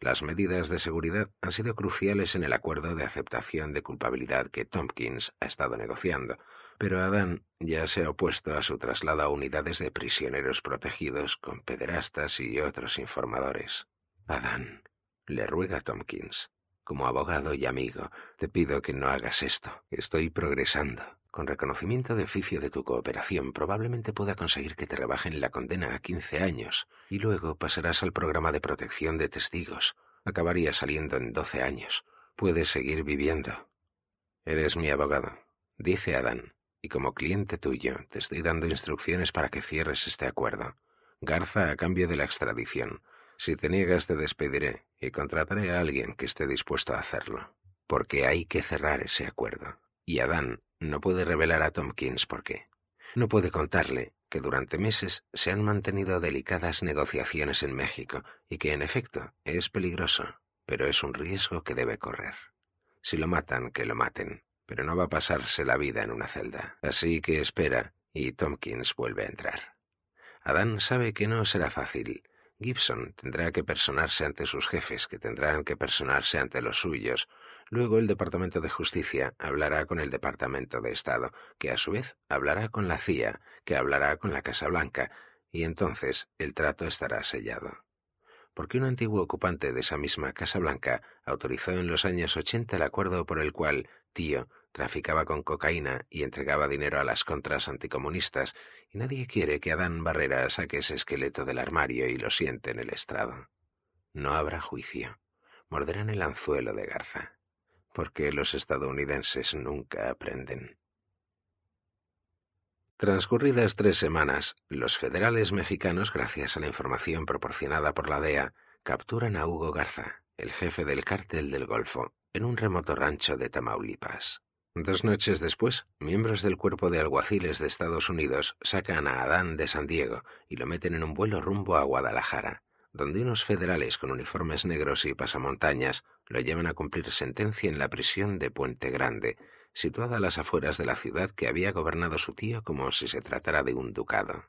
Speaker 1: Las medidas de seguridad han sido cruciales en el acuerdo de aceptación de culpabilidad que Tompkins ha estado negociando, pero Adán ya se ha opuesto a su traslado a unidades de prisioneros protegidos con pederastas y otros informadores. Adán, le ruega Tompkins, como abogado y amigo, te pido que no hagas esto. Estoy progresando. Con reconocimiento de oficio de tu cooperación, probablemente pueda conseguir que te rebajen la condena a quince años y luego pasarás al programa de protección de testigos. Acabaría saliendo en doce años. Puedes seguir viviendo. Eres mi abogado, dice Adán, y como cliente tuyo te estoy dando instrucciones para que cierres este acuerdo. Garza a cambio de la extradición. Si te niegas te despediré y contrataré a alguien que esté dispuesto a hacerlo. Porque hay que cerrar ese acuerdo. Y Adán no puede revelar a Tompkins por qué. No puede contarle que durante meses se han mantenido delicadas negociaciones en México y que en efecto es peligroso, pero es un riesgo que debe correr. Si lo matan, que lo maten pero no va a pasarse la vida en una celda. Así que espera, y Tompkins vuelve a entrar. Adán sabe que no será fácil. Gibson tendrá que personarse ante sus jefes, que tendrán que personarse ante los suyos. Luego el Departamento de Justicia hablará con el Departamento de Estado, que a su vez hablará con la CIA, que hablará con la Casa Blanca, y entonces el trato estará sellado porque un antiguo ocupante de esa misma Casa Blanca autorizó en los años 80 el acuerdo por el cual Tío traficaba con cocaína y entregaba dinero a las contras anticomunistas, y nadie quiere que Adán Barrera saque ese esqueleto del armario y lo siente en el estrado. No habrá juicio. Morderán el anzuelo de Garza, porque los estadounidenses nunca aprenden. Transcurridas tres semanas, los federales mexicanos, gracias a la información proporcionada por la DEA, capturan a Hugo Garza, el jefe del cártel del Golfo, en un remoto rancho de Tamaulipas. Dos noches después, miembros del cuerpo de alguaciles de Estados Unidos sacan a Adán de San Diego y lo meten en un vuelo rumbo a Guadalajara, donde unos federales con uniformes negros y pasamontañas lo llevan a cumplir sentencia en la prisión de Puente Grande, situada a las afueras de la ciudad que había gobernado su tío como si se tratara de un ducado.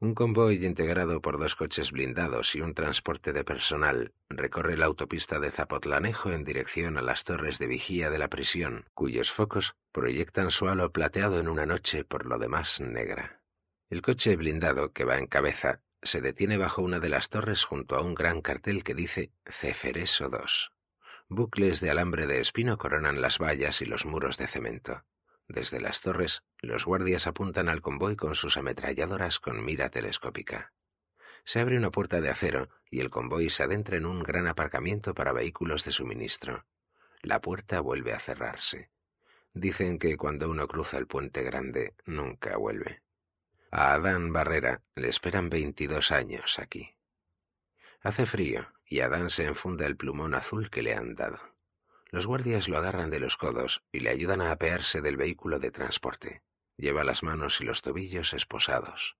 Speaker 1: Un convoy integrado por dos coches blindados y un transporte de personal recorre la autopista de Zapotlanejo en dirección a las torres de vigía de la prisión, cuyos focos proyectan su halo plateado en una noche por lo demás negra. El coche blindado, que va en cabeza, se detiene bajo una de las torres junto a un gran cartel que dice Cefereso II. Bucles de alambre de espino coronan las vallas y los muros de cemento. Desde las torres, los guardias apuntan al convoy con sus ametralladoras con mira telescópica. Se abre una puerta de acero y el convoy se adentra en un gran aparcamiento para vehículos de suministro. La puerta vuelve a cerrarse. Dicen que cuando uno cruza el puente grande, nunca vuelve. A Adán Barrera le esperan veintidós años aquí. Hace frío, y Adán se enfunda el plumón azul que le han dado. Los guardias lo agarran de los codos y le ayudan a apearse del vehículo de transporte. Lleva las manos y los tobillos esposados.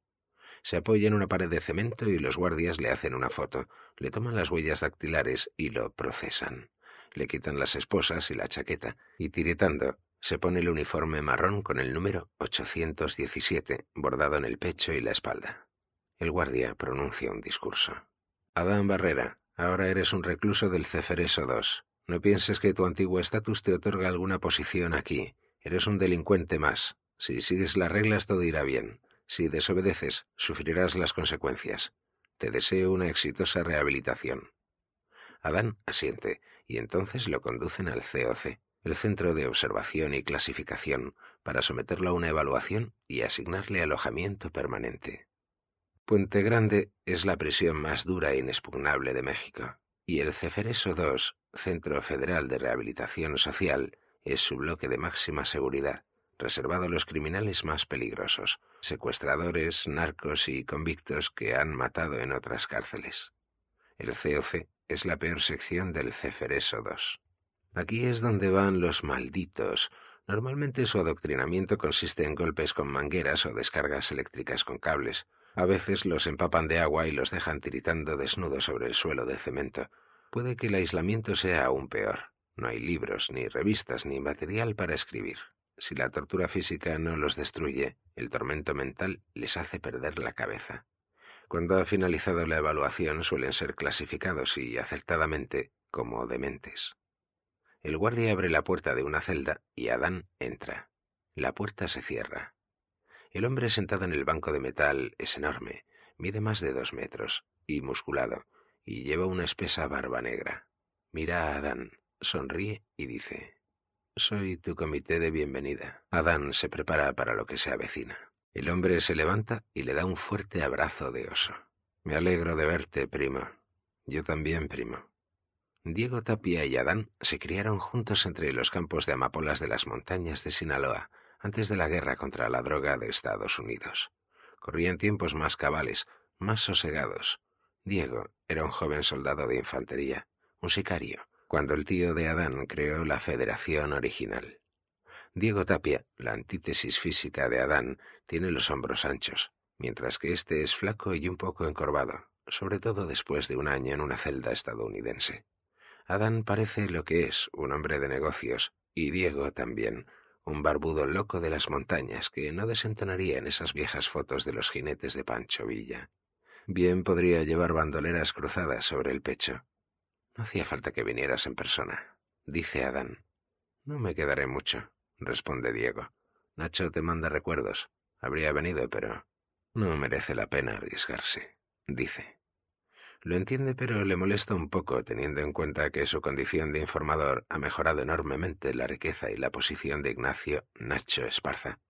Speaker 1: Se apoya en una pared de cemento y los guardias le hacen una foto, le toman las huellas dactilares y lo procesan. Le quitan las esposas y la chaqueta, y tiritando, se pone el uniforme marrón con el número 817 bordado en el pecho y la espalda. El guardia pronuncia un discurso. Adán Barrera, Ahora eres un recluso del Cefereso II. No pienses que tu antiguo estatus te otorga alguna posición aquí. Eres un delincuente más. Si sigues las reglas todo irá bien. Si desobedeces, sufrirás las consecuencias. Te deseo una exitosa rehabilitación. Adán asiente, y entonces lo conducen al COC, el Centro de Observación y Clasificación, para someterlo a una evaluación y asignarle alojamiento permanente. Puente Grande es la prisión más dura e inexpugnable de México, y el Cefereso II, Centro Federal de Rehabilitación Social, es su bloque de máxima seguridad, reservado a los criminales más peligrosos, secuestradores, narcos y convictos que han matado en otras cárceles. El COC es la peor sección del Cefereso II. Aquí es donde van los malditos, Normalmente su adoctrinamiento consiste en golpes con mangueras o descargas eléctricas con cables. A veces los empapan de agua y los dejan tiritando desnudos sobre el suelo de cemento. Puede que el aislamiento sea aún peor. No hay libros, ni revistas, ni material para escribir. Si la tortura física no los destruye, el tormento mental les hace perder la cabeza. Cuando ha finalizado la evaluación suelen ser clasificados y acertadamente como dementes. El guardia abre la puerta de una celda y Adán entra. La puerta se cierra. El hombre sentado en el banco de metal es enorme, mide más de dos metros, y musculado, y lleva una espesa barba negra. Mira a Adán, sonríe y dice, Soy tu comité de bienvenida. Adán se prepara para lo que se avecina. El hombre se levanta y le da un fuerte abrazo de oso. Me alegro de verte, primo. Yo también, primo. Diego Tapia y Adán se criaron juntos entre los campos de amapolas de las montañas de Sinaloa, antes de la guerra contra la droga de Estados Unidos. Corrían tiempos más cabales, más sosegados. Diego era un joven soldado de infantería, un sicario, cuando el tío de Adán creó la federación original. Diego Tapia, la antítesis física de Adán, tiene los hombros anchos, mientras que este es flaco y un poco encorvado, sobre todo después de un año en una celda estadounidense. Adán parece lo que es, un hombre de negocios, y Diego también, un barbudo loco de las montañas que no desentonaría en esas viejas fotos de los jinetes de Pancho Villa. Bien podría llevar bandoleras cruzadas sobre el pecho. No hacía falta que vinieras en persona, dice Adán. No me quedaré mucho, responde Diego. Nacho te manda recuerdos. Habría venido, pero no merece la pena arriesgarse, dice. Lo entiende pero le molesta un poco teniendo en cuenta que su condición de informador ha mejorado enormemente la riqueza y la posición de Ignacio Nacho Esparza.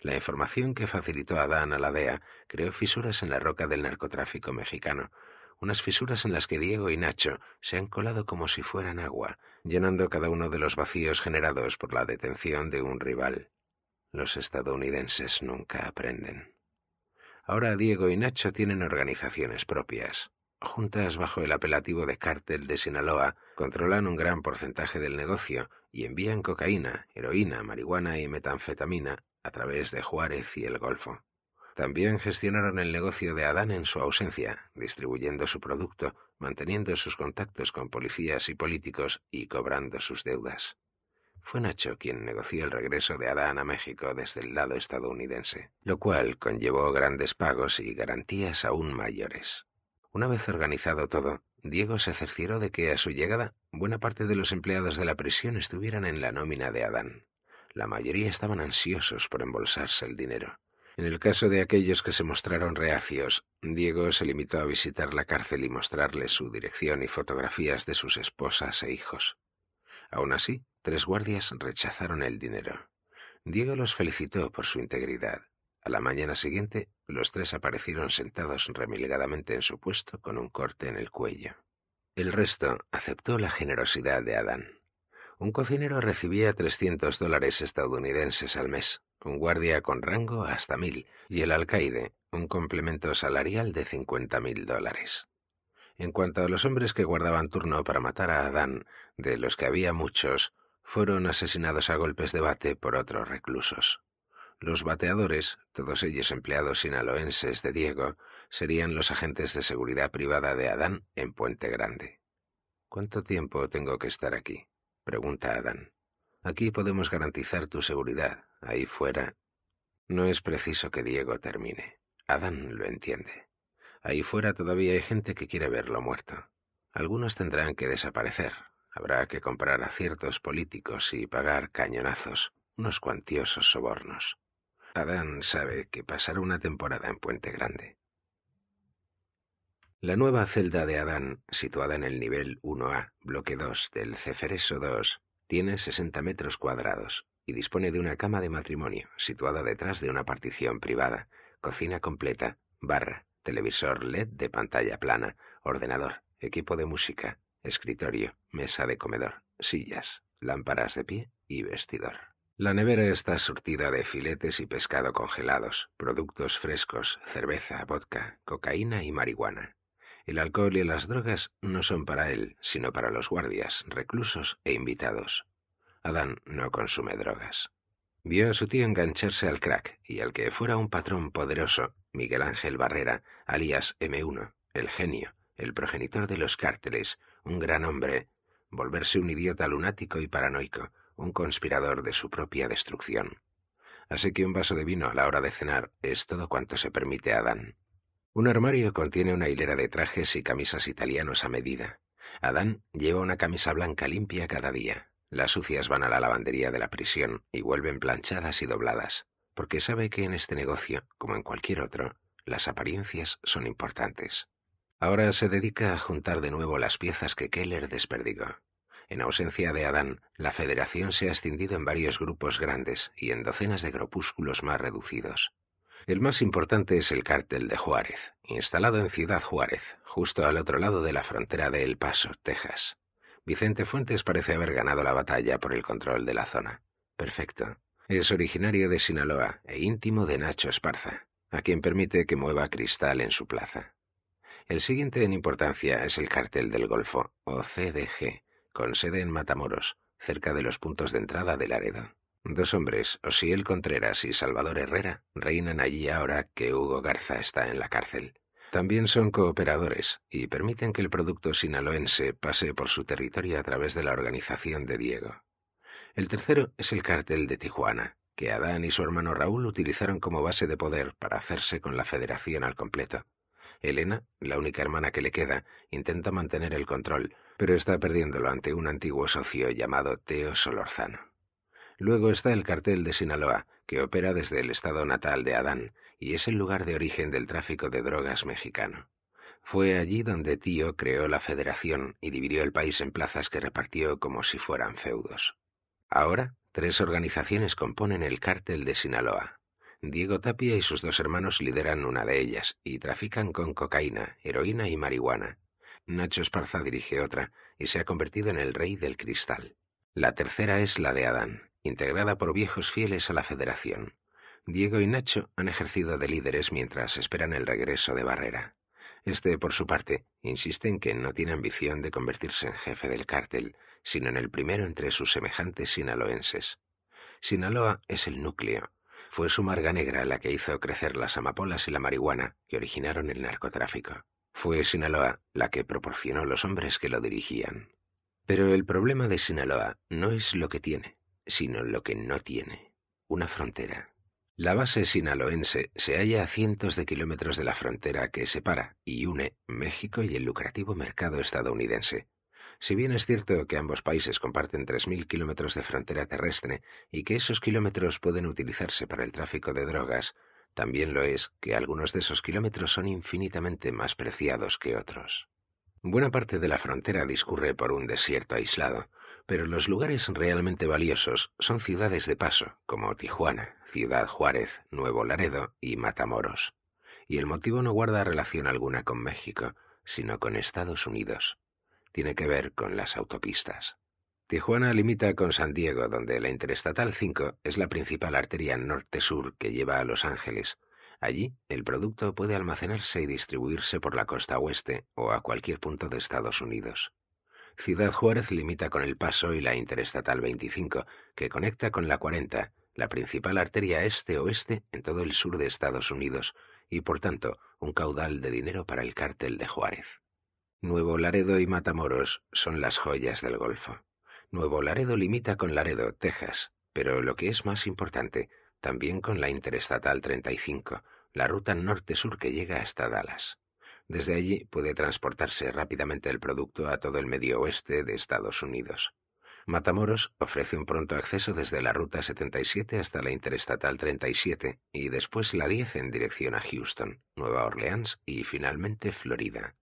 Speaker 1: La información que facilitó Adán a la DEA creó fisuras en la roca del narcotráfico mexicano, unas fisuras en las que Diego y Nacho se han colado como si fueran agua, llenando cada uno de los vacíos generados por la detención de un rival. Los estadounidenses nunca aprenden. Ahora Diego y Nacho tienen organizaciones propias juntas bajo el apelativo de cártel de Sinaloa, controlan un gran porcentaje del negocio y envían cocaína, heroína, marihuana y metanfetamina a través de Juárez y el Golfo. También gestionaron el negocio de Adán en su ausencia, distribuyendo su producto, manteniendo sus contactos con policías y políticos y cobrando sus deudas. Fue Nacho quien negoció el regreso de Adán a México desde el lado estadounidense, lo cual conllevó grandes pagos y garantías aún mayores. Una vez organizado todo, Diego se cercioró de que a su llegada buena parte de los empleados de la prisión estuvieran en la nómina de Adán. La mayoría estaban ansiosos por embolsarse el dinero. En el caso de aquellos que se mostraron reacios, Diego se limitó a visitar la cárcel y mostrarles su dirección y fotografías de sus esposas e hijos. Aún así, tres guardias rechazaron el dinero. Diego los felicitó por su integridad. A la mañana siguiente, los tres aparecieron sentados remilgadamente en su puesto con un corte en el cuello. El resto aceptó la generosidad de Adán. Un cocinero recibía 300 dólares estadounidenses al mes, un guardia con rango hasta mil y el alcaide un complemento salarial de cincuenta mil dólares. En cuanto a los hombres que guardaban turno para matar a Adán, de los que había muchos, fueron asesinados a golpes de bate por otros reclusos. Los bateadores, todos ellos empleados sinaloenses de Diego, serían los agentes de seguridad privada de Adán en Puente Grande. ¿Cuánto tiempo tengo que estar aquí? pregunta Adán. Aquí podemos garantizar tu seguridad, ahí fuera. No es preciso que Diego termine. Adán lo entiende. Ahí fuera todavía hay gente que quiere verlo muerto. Algunos tendrán que desaparecer. Habrá que comprar a ciertos políticos y pagar cañonazos, unos cuantiosos sobornos. Adán sabe que pasará una temporada en Puente Grande. La nueva celda de Adán, situada en el nivel 1A, bloque 2 del Cefereso 2, tiene 60 metros cuadrados y dispone de una cama de matrimonio situada detrás de una partición privada, cocina completa, barra, televisor LED de pantalla plana, ordenador, equipo de música, escritorio, mesa de comedor, sillas, lámparas de pie y vestidor. La nevera está surtida de filetes y pescado congelados, productos frescos, cerveza, vodka, cocaína y marihuana. El alcohol y las drogas no son para él, sino para los guardias, reclusos e invitados. Adán no consume drogas. Vio a su tío engancharse al crack y al que fuera un patrón poderoso, Miguel Ángel Barrera, alias M1, el genio, el progenitor de los cárteles, un gran hombre, volverse un idiota lunático y paranoico, un conspirador de su propia destrucción. Así que un vaso de vino a la hora de cenar es todo cuanto se permite a Adán. Un armario contiene una hilera de trajes y camisas italianos a medida. Adán lleva una camisa blanca limpia cada día. Las sucias van a la lavandería de la prisión y vuelven planchadas y dobladas, porque sabe que en este negocio, como en cualquier otro, las apariencias son importantes. Ahora se dedica a juntar de nuevo las piezas que Keller desperdigó. En ausencia de Adán, la Federación se ha extendido en varios grupos grandes y en docenas de grupúsculos más reducidos. El más importante es el cártel de Juárez, instalado en Ciudad Juárez, justo al otro lado de la frontera de El Paso, Texas. Vicente Fuentes parece haber ganado la batalla por el control de la zona. Perfecto. Es originario de Sinaloa e íntimo de Nacho Esparza, a quien permite que mueva cristal en su plaza. El siguiente en importancia es el Cártel del Golfo, o CDG, con sede en Matamoros, cerca de los puntos de entrada de Laredo. Dos hombres, Osiel Contreras y Salvador Herrera, reinan allí ahora que Hugo Garza está en la cárcel. También son cooperadores y permiten que el producto sinaloense pase por su territorio a través de la organización de Diego. El tercero es el Cártel de Tijuana, que Adán y su hermano Raúl utilizaron como base de poder para hacerse con la federación al completo. Elena, la única hermana que le queda, intenta mantener el control, pero está perdiéndolo ante un antiguo socio llamado Teo Solorzano. Luego está el cartel de Sinaloa, que opera desde el estado natal de Adán y es el lugar de origen del tráfico de drogas mexicano. Fue allí donde Tío creó la federación y dividió el país en plazas que repartió como si fueran feudos. Ahora, tres organizaciones componen el cartel de Sinaloa. Diego Tapia y sus dos hermanos lideran una de ellas y trafican con cocaína, heroína y marihuana, Nacho Esparza dirige otra y se ha convertido en el rey del cristal. La tercera es la de Adán, integrada por viejos fieles a la Federación. Diego y Nacho han ejercido de líderes mientras esperan el regreso de Barrera. Este, por su parte, insiste en que no tiene ambición de convertirse en jefe del cártel, sino en el primero entre sus semejantes sinaloenses. Sinaloa es el núcleo. Fue su marga negra la que hizo crecer las amapolas y la marihuana que originaron el narcotráfico. Fue Sinaloa la que proporcionó los hombres que lo dirigían. Pero el problema de Sinaloa no es lo que tiene, sino lo que no tiene, una frontera. La base sinaloense se halla a cientos de kilómetros de la frontera que separa y une México y el lucrativo mercado estadounidense. Si bien es cierto que ambos países comparten 3.000 kilómetros de frontera terrestre y que esos kilómetros pueden utilizarse para el tráfico de drogas, también lo es que algunos de esos kilómetros son infinitamente más preciados que otros. Buena parte de la frontera discurre por un desierto aislado, pero los lugares realmente valiosos son ciudades de paso, como Tijuana, Ciudad Juárez, Nuevo Laredo y Matamoros. Y el motivo no guarda relación alguna con México, sino con Estados Unidos. Tiene que ver con las autopistas. Tijuana limita con San Diego, donde la Interestatal 5 es la principal arteria norte-sur que lleva a Los Ángeles. Allí, el producto puede almacenarse y distribuirse por la costa oeste o a cualquier punto de Estados Unidos. Ciudad Juárez limita con El Paso y la Interestatal 25, que conecta con la 40, la principal arteria este-oeste en todo el sur de Estados Unidos, y por tanto un caudal de dinero para el cártel de Juárez. Nuevo Laredo y Matamoros son las joyas del Golfo. Nuevo Laredo limita con Laredo, Texas, pero lo que es más importante, también con la Interestatal 35, la ruta norte-sur que llega hasta Dallas. Desde allí puede transportarse rápidamente el producto a todo el medio oeste de Estados Unidos. Matamoros ofrece un pronto acceso desde la Ruta 77 hasta la Interestatal 37 y después la 10 en dirección a Houston, Nueva Orleans y finalmente Florida.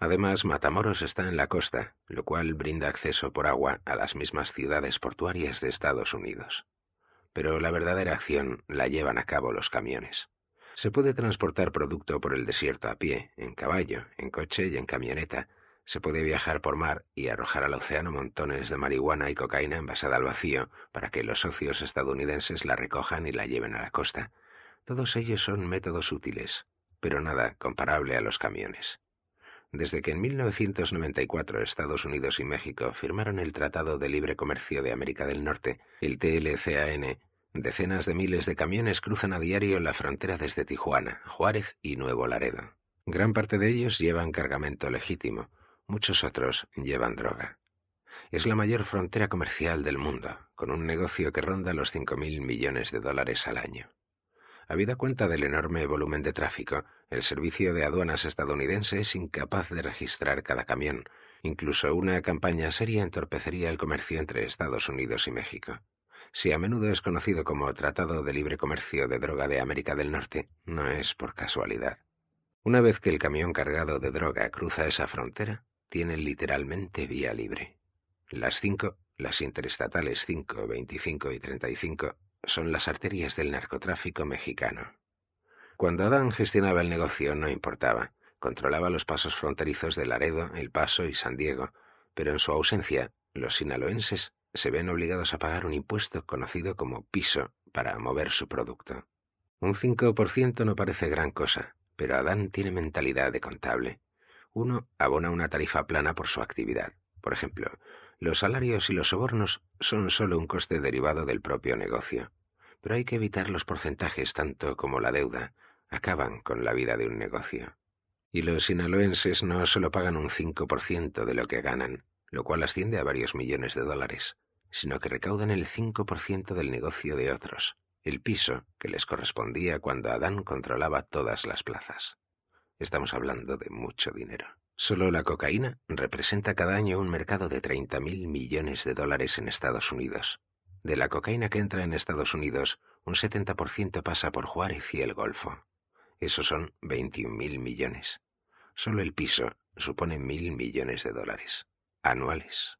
Speaker 1: Además, Matamoros está en la costa, lo cual brinda acceso por agua a las mismas ciudades portuarias de Estados Unidos. Pero la verdadera acción la llevan a cabo los camiones. Se puede transportar producto por el desierto a pie, en caballo, en coche y en camioneta. Se puede viajar por mar y arrojar al océano montones de marihuana y cocaína envasada al vacío para que los socios estadounidenses la recojan y la lleven a la costa. Todos ellos son métodos útiles, pero nada comparable a los camiones desde que en 1994 Estados Unidos y México firmaron el Tratado de Libre Comercio de América del Norte, el TLCAN, decenas de miles de camiones cruzan a diario la frontera desde Tijuana, Juárez y Nuevo Laredo. Gran parte de ellos llevan cargamento legítimo, muchos otros llevan droga. Es la mayor frontera comercial del mundo, con un negocio que ronda los 5.000 millones de dólares al año. Habida cuenta del enorme volumen de tráfico, el servicio de aduanas estadounidense es incapaz de registrar cada camión. Incluso una campaña seria entorpecería el comercio entre Estados Unidos y México. Si a menudo es conocido como Tratado de Libre Comercio de Droga de América del Norte, no es por casualidad. Una vez que el camión cargado de droga cruza esa frontera, tiene literalmente vía libre. Las cinco, las interestatales 5, 25 y 35, son las arterias del narcotráfico mexicano. Cuando Adán gestionaba el negocio no importaba, controlaba los pasos fronterizos de Laredo, El Paso y San Diego, pero en su ausencia, los sinaloenses se ven obligados a pagar un impuesto conocido como piso para mover su producto. Un 5% no parece gran cosa, pero Adán tiene mentalidad de contable. Uno abona una tarifa plana por su actividad. Por ejemplo, los salarios y los sobornos son solo un coste derivado del propio negocio, pero hay que evitar los porcentajes tanto como la deuda. Acaban con la vida de un negocio. Y los sinaloenses no solo pagan un 5% de lo que ganan, lo cual asciende a varios millones de dólares, sino que recaudan el 5% del negocio de otros, el piso que les correspondía cuando Adán controlaba todas las plazas. Estamos hablando de mucho dinero. Solo la cocaína representa cada año un mercado de 30.000 millones de dólares en Estados Unidos. De la cocaína que entra en Estados Unidos, un 70% pasa por Juárez y el Golfo. Esos son 21.000 millones. Solo el piso supone 1.000 millones de dólares anuales.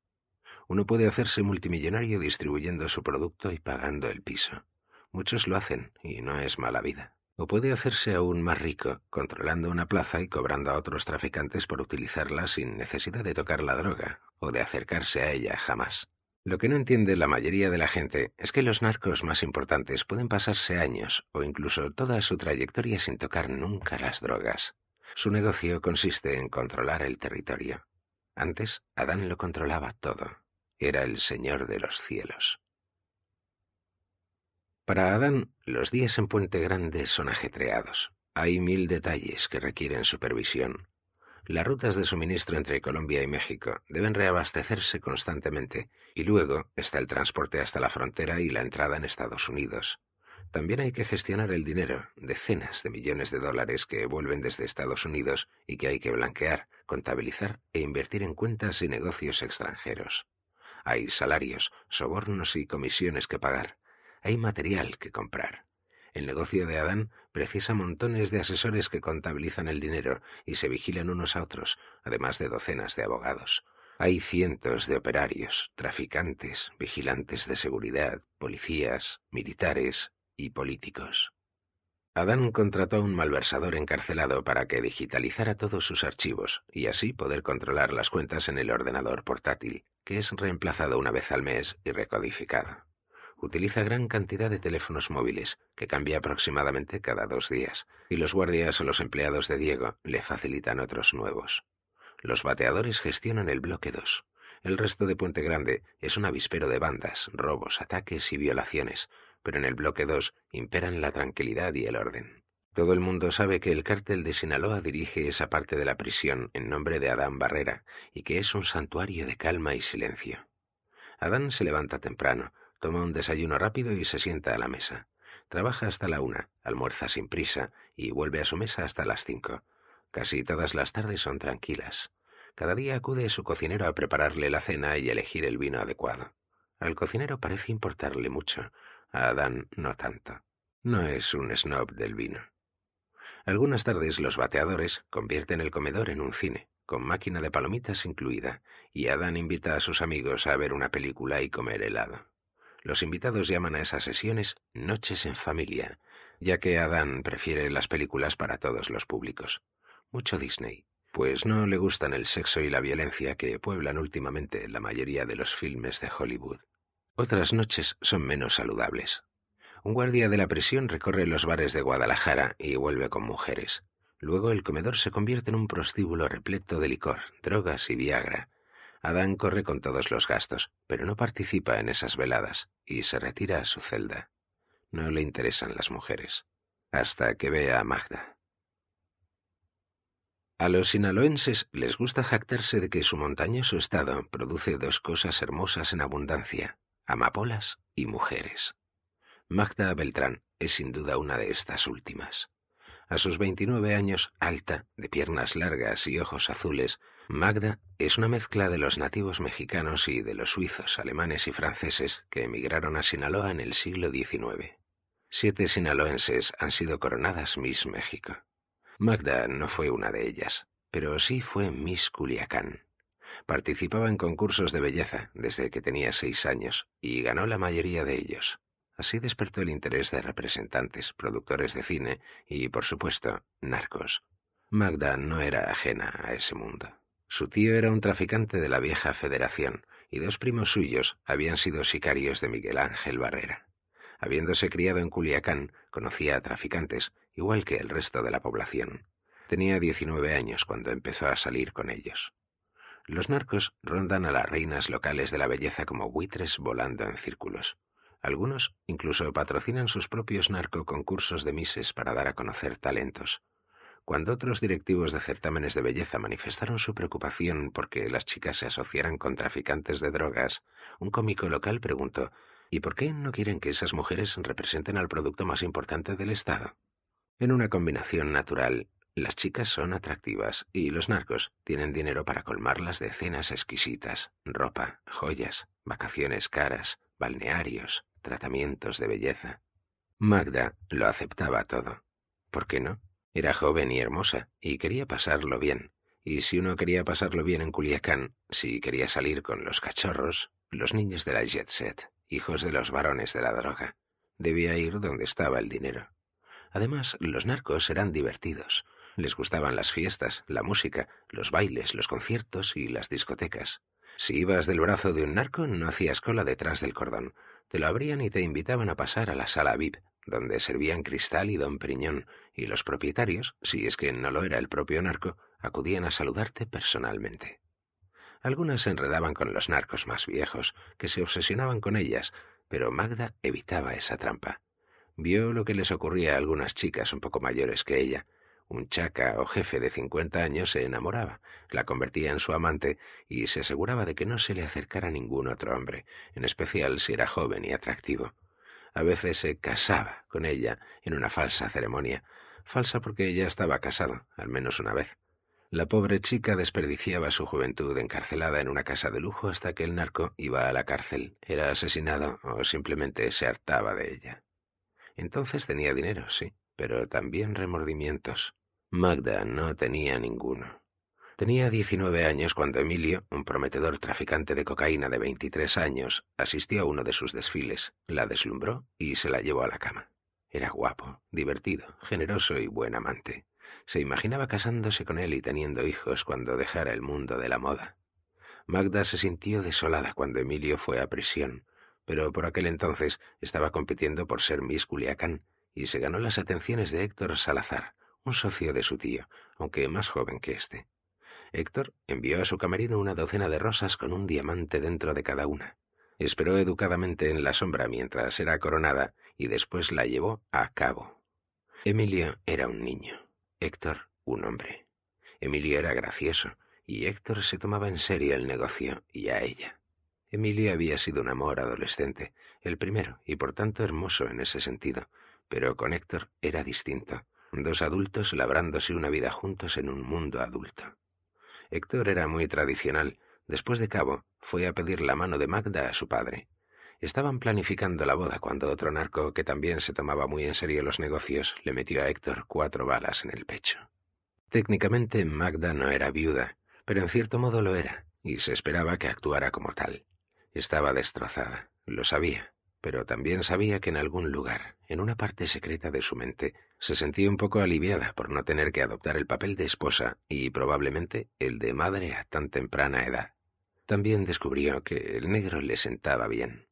Speaker 1: Uno puede hacerse multimillonario distribuyendo su producto y pagando el piso. Muchos lo hacen y no es mala vida puede hacerse aún más rico, controlando una plaza y cobrando a otros traficantes por utilizarla sin necesidad de tocar la droga o de acercarse a ella jamás. Lo que no entiende la mayoría de la gente es que los narcos más importantes pueden pasarse años o incluso toda su trayectoria sin tocar nunca las drogas. Su negocio consiste en controlar el territorio. Antes, Adán lo controlaba todo. Era el Señor de los cielos. Para Adán, los días en Puente Grande son ajetreados. Hay mil detalles que requieren supervisión. Las rutas de suministro entre Colombia y México deben reabastecerse constantemente y luego está el transporte hasta la frontera y la entrada en Estados Unidos. También hay que gestionar el dinero, decenas de millones de dólares que vuelven desde Estados Unidos y que hay que blanquear, contabilizar e invertir en cuentas y negocios extranjeros. Hay salarios, sobornos y comisiones que pagar. Hay material que comprar. El negocio de Adán precisa montones de asesores que contabilizan el dinero y se vigilan unos a otros, además de docenas de abogados. Hay cientos de operarios, traficantes, vigilantes de seguridad, policías, militares y políticos. Adán contrató a un malversador encarcelado para que digitalizara todos sus archivos y así poder controlar las cuentas en el ordenador portátil, que es reemplazado una vez al mes y recodificado utiliza gran cantidad de teléfonos móviles, que cambia aproximadamente cada dos días, y los guardias o los empleados de Diego le facilitan otros nuevos. Los bateadores gestionan el bloque 2. El resto de Puente Grande es un avispero de bandas, robos, ataques y violaciones, pero en el bloque 2 imperan la tranquilidad y el orden. Todo el mundo sabe que el cártel de Sinaloa dirige esa parte de la prisión en nombre de Adán Barrera y que es un santuario de calma y silencio. Adán se levanta temprano, Toma un desayuno rápido y se sienta a la mesa. Trabaja hasta la una, almuerza sin prisa y vuelve a su mesa hasta las cinco. Casi todas las tardes son tranquilas. Cada día acude su cocinero a prepararle la cena y elegir el vino adecuado. Al cocinero parece importarle mucho, a Adán no tanto. No es un snob del vino. Algunas tardes los bateadores convierten el comedor en un cine, con máquina de palomitas incluida, y Adán invita a sus amigos a ver una película y comer helado. Los invitados llaman a esas sesiones noches en familia, ya que Adán prefiere las películas para todos los públicos. Mucho Disney, pues no le gustan el sexo y la violencia que pueblan últimamente la mayoría de los filmes de Hollywood. Otras noches son menos saludables. Un guardia de la prisión recorre los bares de Guadalajara y vuelve con mujeres. Luego el comedor se convierte en un prostíbulo repleto de licor, drogas y Viagra, Adán corre con todos los gastos, pero no participa en esas veladas y se retira a su celda. No le interesan las mujeres, hasta que vea a Magda. A los sinaloenses les gusta jactarse de que su montañoso estado produce dos cosas hermosas en abundancia, amapolas y mujeres. Magda Beltrán es sin duda una de estas últimas. A sus 29 años, alta, de piernas largas y ojos azules, Magda es una mezcla de los nativos mexicanos y de los suizos, alemanes y franceses que emigraron a Sinaloa en el siglo XIX. Siete sinaloenses han sido coronadas Miss México. Magda no fue una de ellas, pero sí fue Miss Culiacán. Participaba en concursos de belleza desde que tenía seis años y ganó la mayoría de ellos. Así despertó el interés de representantes, productores de cine y, por supuesto, narcos. Magda no era ajena a ese mundo. Su tío era un traficante de la vieja Federación y dos primos suyos habían sido sicarios de Miguel Ángel Barrera. Habiéndose criado en Culiacán, conocía a traficantes, igual que el resto de la población. Tenía 19 años cuando empezó a salir con ellos. Los narcos rondan a las reinas locales de la belleza como buitres volando en círculos. Algunos incluso patrocinan sus propios narcoconcursos de mises para dar a conocer talentos cuando otros directivos de certámenes de belleza manifestaron su preocupación porque las chicas se asociaran con traficantes de drogas, un cómico local preguntó ¿Y por qué no quieren que esas mujeres representen al producto más importante del Estado? En una combinación natural, las chicas son atractivas y los narcos tienen dinero para colmarlas de cenas exquisitas, ropa, joyas, vacaciones caras, balnearios, tratamientos de belleza. Magda lo aceptaba todo. ¿Por qué no? Era joven y hermosa, y quería pasarlo bien. Y si uno quería pasarlo bien en Culiacán, si quería salir con los cachorros, los niños de la jet set, hijos de los varones de la droga, debía ir donde estaba el dinero. Además, los narcos eran divertidos. Les gustaban las fiestas, la música, los bailes, los conciertos y las discotecas. Si ibas del brazo de un narco, no hacías cola detrás del cordón. Te lo abrían y te invitaban a pasar a la sala VIP, donde servían cristal y don Priñón y los propietarios, si es que no lo era el propio narco, acudían a saludarte personalmente. Algunas se enredaban con los narcos más viejos, que se obsesionaban con ellas, pero Magda evitaba esa trampa. Vio lo que les ocurría a algunas chicas un poco mayores que ella. Un chaca o jefe de cincuenta años se enamoraba, la convertía en su amante y se aseguraba de que no se le acercara ningún otro hombre, en especial si era joven y atractivo. A veces se casaba con ella en una falsa ceremonia, falsa porque ya estaba casada, al menos una vez. La pobre chica desperdiciaba su juventud encarcelada en una casa de lujo hasta que el narco iba a la cárcel, era asesinado o simplemente se hartaba de ella. Entonces tenía dinero, sí, pero también remordimientos. Magda no tenía ninguno. Tenía diecinueve años cuando Emilio, un prometedor traficante de cocaína de veintitrés años, asistió a uno de sus desfiles, la deslumbró y se la llevó a la cama. Era guapo, divertido, generoso y buen amante. Se imaginaba casándose con él y teniendo hijos cuando dejara el mundo de la moda. Magda se sintió desolada cuando Emilio fue a prisión, pero por aquel entonces estaba compitiendo por ser Miss Culiacán y se ganó las atenciones de Héctor Salazar, un socio de su tío, aunque más joven que éste. Héctor envió a su camarino una docena de rosas con un diamante dentro de cada una. Esperó educadamente en la sombra mientras era coronada y después la llevó a cabo. Emilio era un niño, Héctor un hombre. Emilio era gracioso y Héctor se tomaba en serio el negocio y a ella. Emilio había sido un amor adolescente, el primero y por tanto hermoso en ese sentido, pero con Héctor era distinto. Dos adultos labrándose una vida juntos en un mundo adulto. Héctor era muy tradicional. Después de Cabo, fue a pedir la mano de Magda a su padre. Estaban planificando la boda cuando otro narco, que también se tomaba muy en serio los negocios, le metió a Héctor cuatro balas en el pecho. Técnicamente Magda no era viuda, pero en cierto modo lo era, y se esperaba que actuara como tal. Estaba destrozada, lo sabía, pero también sabía que en algún lugar, en una parte secreta de su mente, se sentía un poco aliviada por no tener que adoptar el papel de esposa y probablemente el de madre a tan temprana edad. También descubrió que el negro le sentaba bien.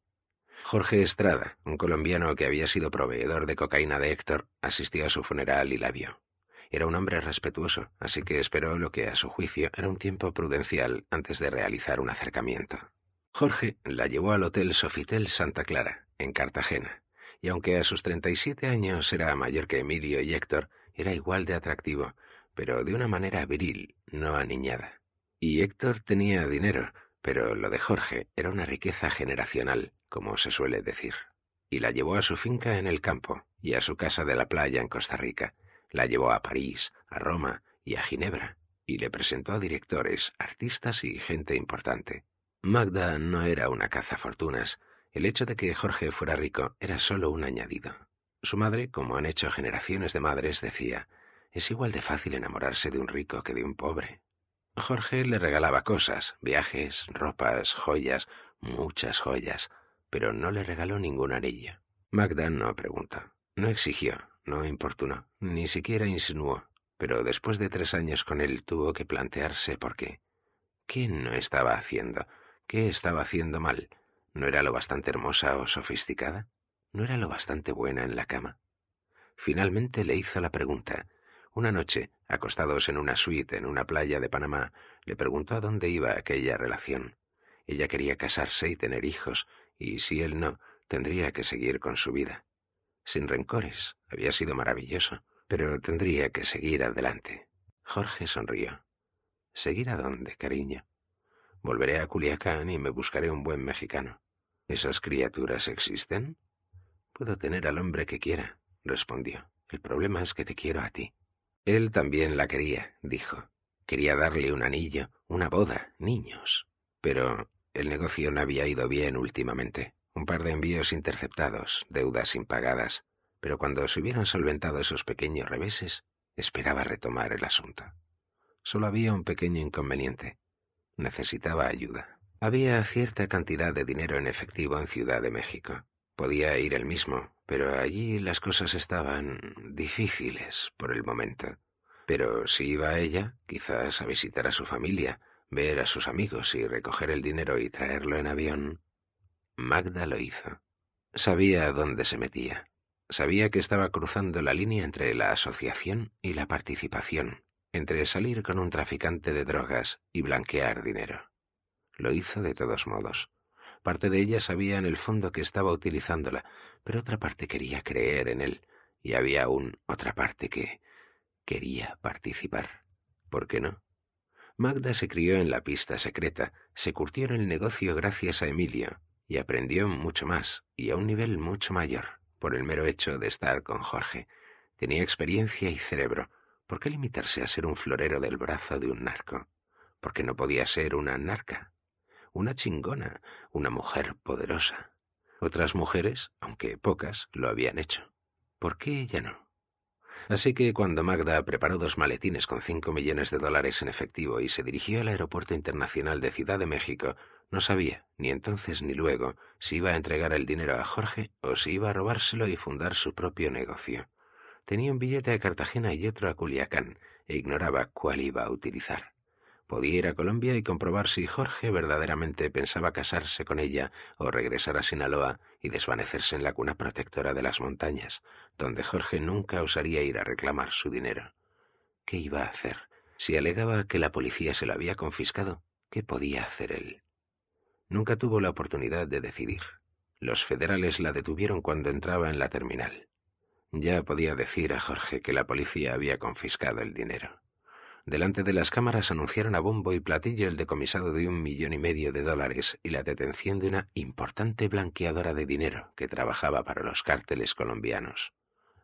Speaker 1: Jorge Estrada, un colombiano que había sido proveedor de cocaína de Héctor, asistió a su funeral y la vio. Era un hombre respetuoso, así que esperó lo que a su juicio era un tiempo prudencial antes de realizar un acercamiento. Jorge la llevó al Hotel Sofitel Santa Clara, en Cartagena, y aunque a sus 37 años era mayor que Emilio y Héctor, era igual de atractivo, pero de una manera viril, no aniñada. Y Héctor tenía dinero, pero lo de Jorge era una riqueza generacional, como se suele decir, y la llevó a su finca en el campo y a su casa de la playa en Costa Rica. La llevó a París, a Roma y a Ginebra, y le presentó a directores, artistas y gente importante. Magda no era una caza fortunas. El hecho de que Jorge fuera rico era solo un añadido. Su madre, como han hecho generaciones de madres, decía, es igual de fácil enamorarse de un rico que de un pobre. Jorge le regalaba cosas, viajes, ropas, joyas, muchas joyas, pero no le regaló ningún anillo. Magda no preguntó, no exigió, no importunó, ni siquiera insinuó, pero después de tres años con él tuvo que plantearse por qué. ¿Qué no estaba haciendo? ¿Qué estaba haciendo mal? ¿No era lo bastante hermosa o sofisticada? ¿No era lo bastante buena en la cama? Finalmente le hizo la pregunta. Una noche, acostados en una suite en una playa de Panamá, le preguntó a dónde iba aquella relación. Ella quería casarse y tener hijos, y si él no, tendría que seguir con su vida. Sin rencores, había sido maravilloso, pero tendría que seguir adelante. Jorge sonrió. ¿Seguir a dónde, cariño? Volveré a Culiacán y me buscaré un buen mexicano. ¿Esas criaturas existen? Puedo tener al hombre que quiera, respondió. El problema es que te quiero a ti. Él también la quería, dijo. Quería darle un anillo, una boda, niños. Pero el negocio no había ido bien últimamente. Un par de envíos interceptados, deudas impagadas. Pero cuando se hubieran solventado esos pequeños reveses, esperaba retomar el asunto. Solo había un pequeño inconveniente. Necesitaba ayuda. Había cierta cantidad de dinero en efectivo en Ciudad de México. Podía ir él mismo, pero allí las cosas estaban difíciles por el momento. Pero si iba a ella, quizás a visitar a su familia, ver a sus amigos y recoger el dinero y traerlo en avión, Magda lo hizo. Sabía a dónde se metía. Sabía que estaba cruzando la línea entre la asociación y la participación, entre salir con un traficante de drogas y blanquear dinero. Lo hizo de todos modos. Parte de ella sabía en el fondo que estaba utilizándola, pero otra parte quería creer en él, y había aún otra parte que quería participar. ¿Por qué no? Magda se crió en la pista secreta, se curtió en el negocio gracias a Emilio y aprendió mucho más y a un nivel mucho mayor por el mero hecho de estar con Jorge. Tenía experiencia y cerebro. ¿Por qué limitarse a ser un florero del brazo de un narco? ¿Por qué no podía ser una narca? Una chingona, una mujer poderosa. Otras mujeres, aunque pocas, lo habían hecho. ¿Por qué ella no? Así que cuando Magda preparó dos maletines con cinco millones de dólares en efectivo y se dirigió al Aeropuerto Internacional de Ciudad de México, no sabía, ni entonces ni luego, si iba a entregar el dinero a Jorge o si iba a robárselo y fundar su propio negocio. Tenía un billete a Cartagena y otro a Culiacán, e ignoraba cuál iba a utilizar. Podía ir a Colombia y comprobar si Jorge verdaderamente pensaba casarse con ella o regresar a Sinaloa y desvanecerse en la cuna protectora de las montañas, donde Jorge nunca osaría ir a reclamar su dinero. ¿Qué iba a hacer? Si alegaba que la policía se lo había confiscado, ¿qué podía hacer él? Nunca tuvo la oportunidad de decidir. Los federales la detuvieron cuando entraba en la terminal. Ya podía decir a Jorge que la policía había confiscado el dinero delante de las cámaras anunciaron a bombo y platillo el decomisado de un millón y medio de dólares y la detención de una importante blanqueadora de dinero que trabajaba para los cárteles colombianos.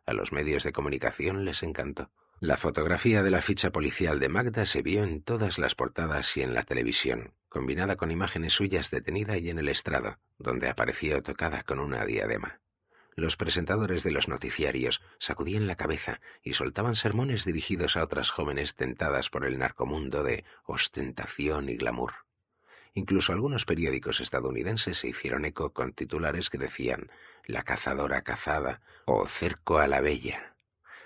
Speaker 1: A los medios de comunicación les encantó. La fotografía de la ficha policial de Magda se vio en todas las portadas y en la televisión, combinada con imágenes suyas detenida y en el estrado, donde apareció tocada con una diadema. Los presentadores de los noticiarios sacudían la cabeza y soltaban sermones dirigidos a otras jóvenes tentadas por el narcomundo de ostentación y glamour. Incluso algunos periódicos estadounidenses se hicieron eco con titulares que decían La cazadora cazada o Cerco a la Bella.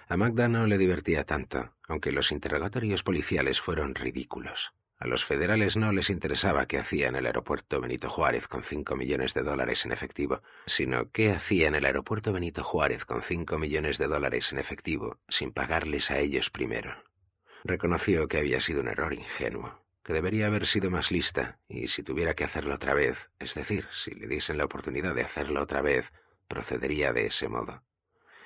Speaker 1: A Magda no le divertía tanto, aunque los interrogatorios policiales fueron ridículos. A los federales no les interesaba qué hacía en el aeropuerto Benito Juárez con cinco millones de dólares en efectivo, sino qué hacía en el aeropuerto Benito Juárez con cinco millones de dólares en efectivo sin pagarles a ellos primero. Reconoció que había sido un error ingenuo, que debería haber sido más lista, y si tuviera que hacerlo otra vez, es decir, si le diesen la oportunidad de hacerlo otra vez, procedería de ese modo.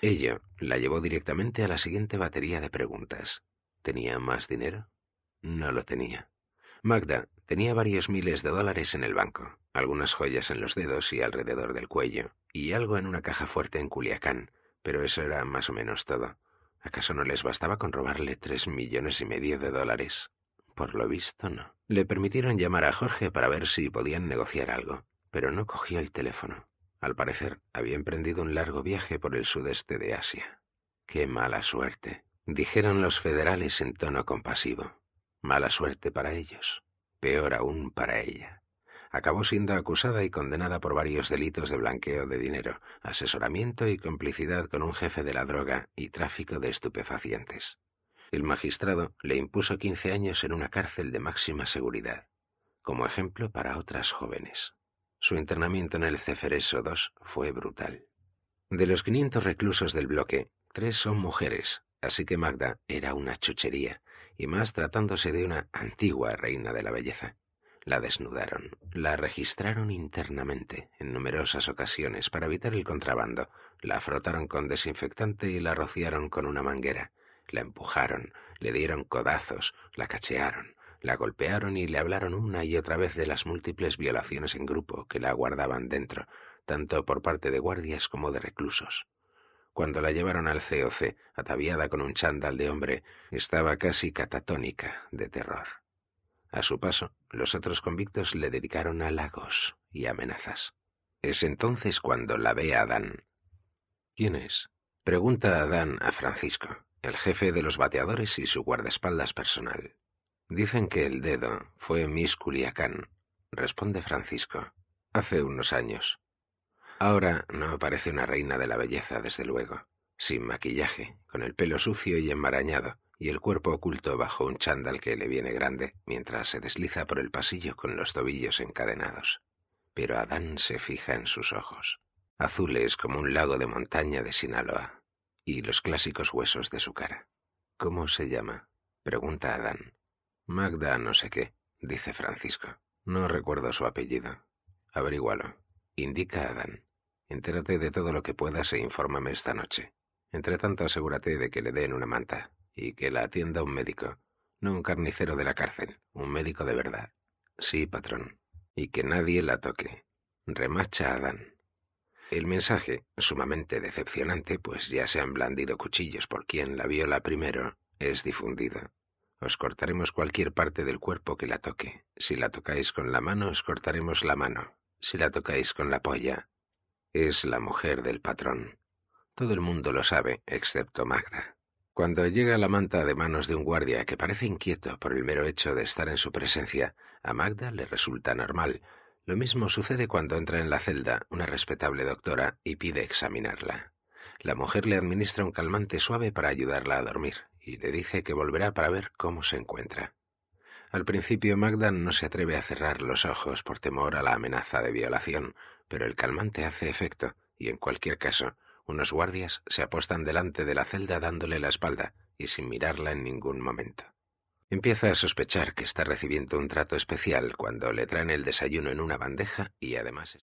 Speaker 1: Ello la llevó directamente a la siguiente batería de preguntas. ¿Tenía más dinero? No lo tenía. Magda tenía varios miles de dólares en el banco, algunas joyas en los dedos y alrededor del cuello, y algo en una caja fuerte en Culiacán, pero eso era más o menos todo. ¿Acaso no les bastaba con robarle tres millones y medio de dólares? Por lo visto, no. Le permitieron llamar a Jorge para ver si podían negociar algo, pero no cogió el teléfono. Al parecer, había emprendido un largo viaje por el sudeste de Asia. Qué mala suerte, dijeron los federales en tono compasivo. Mala suerte para ellos, peor aún para ella. Acabó siendo acusada y condenada por varios delitos de blanqueo de dinero, asesoramiento y complicidad con un jefe de la droga y tráfico de estupefacientes. El magistrado le impuso quince años en una cárcel de máxima seguridad, como ejemplo para otras jóvenes. Su internamiento en el Cefereso II fue brutal. De los 500 reclusos del bloque, tres son mujeres, así que Magda era una chuchería, y más tratándose de una antigua reina de la belleza. La desnudaron, la registraron internamente en numerosas ocasiones para evitar el contrabando, la frotaron con desinfectante y la rociaron con una manguera, la empujaron, le dieron codazos, la cachearon, la golpearon y le hablaron una y otra vez de las múltiples violaciones en grupo que la aguardaban dentro, tanto por parte de guardias como de reclusos. Cuando la llevaron al COC, ataviada con un chándal de hombre, estaba casi catatónica de terror. A su paso, los otros convictos le dedicaron halagos y amenazas. Es entonces cuando la ve Adán. ¿Quién es? Pregunta Adán a Francisco, el jefe de los bateadores y su guardaespaldas personal. Dicen que el dedo fue Miss Culiacán, responde Francisco. Hace unos años. Ahora no parece una reina de la belleza, desde luego, sin maquillaje, con el pelo sucio y enmarañado, y el cuerpo oculto bajo un chándal que le viene grande mientras se desliza por el pasillo con los tobillos encadenados. Pero Adán se fija en sus ojos, azules como un lago de montaña de Sinaloa, y los clásicos huesos de su cara. ¿Cómo se llama? pregunta Adán. Magda no sé qué, dice Francisco. No recuerdo su apellido. Averígualo, indica Adán. Entérate de todo lo que puedas e infórmame esta noche. Entre tanto, asegúrate de que le den una manta y que la atienda un médico, no un carnicero de la cárcel, un médico de verdad. Sí, patrón. Y que nadie la toque. Remacha a Adán. El mensaje, sumamente decepcionante, pues ya se han blandido cuchillos por quien la viola primero, es difundido. Os cortaremos cualquier parte del cuerpo que la toque. Si la tocáis con la mano, os cortaremos la mano. Si la tocáis con la polla, es la mujer del patrón. Todo el mundo lo sabe, excepto Magda. Cuando llega la manta de manos de un guardia que parece inquieto por el mero hecho de estar en su presencia, a Magda le resulta normal. Lo mismo sucede cuando entra en la celda una respetable doctora y pide examinarla. La mujer le administra un calmante suave para ayudarla a dormir y le dice que volverá para ver cómo se encuentra. Al principio Magda no se atreve a cerrar los ojos por temor a la amenaza de violación, pero el calmante hace efecto, y en cualquier caso, unos guardias se apostan delante de la celda dándole la espalda y sin mirarla en ningún momento. Empieza a sospechar que está recibiendo un trato especial cuando le traen el desayuno en una bandeja y además...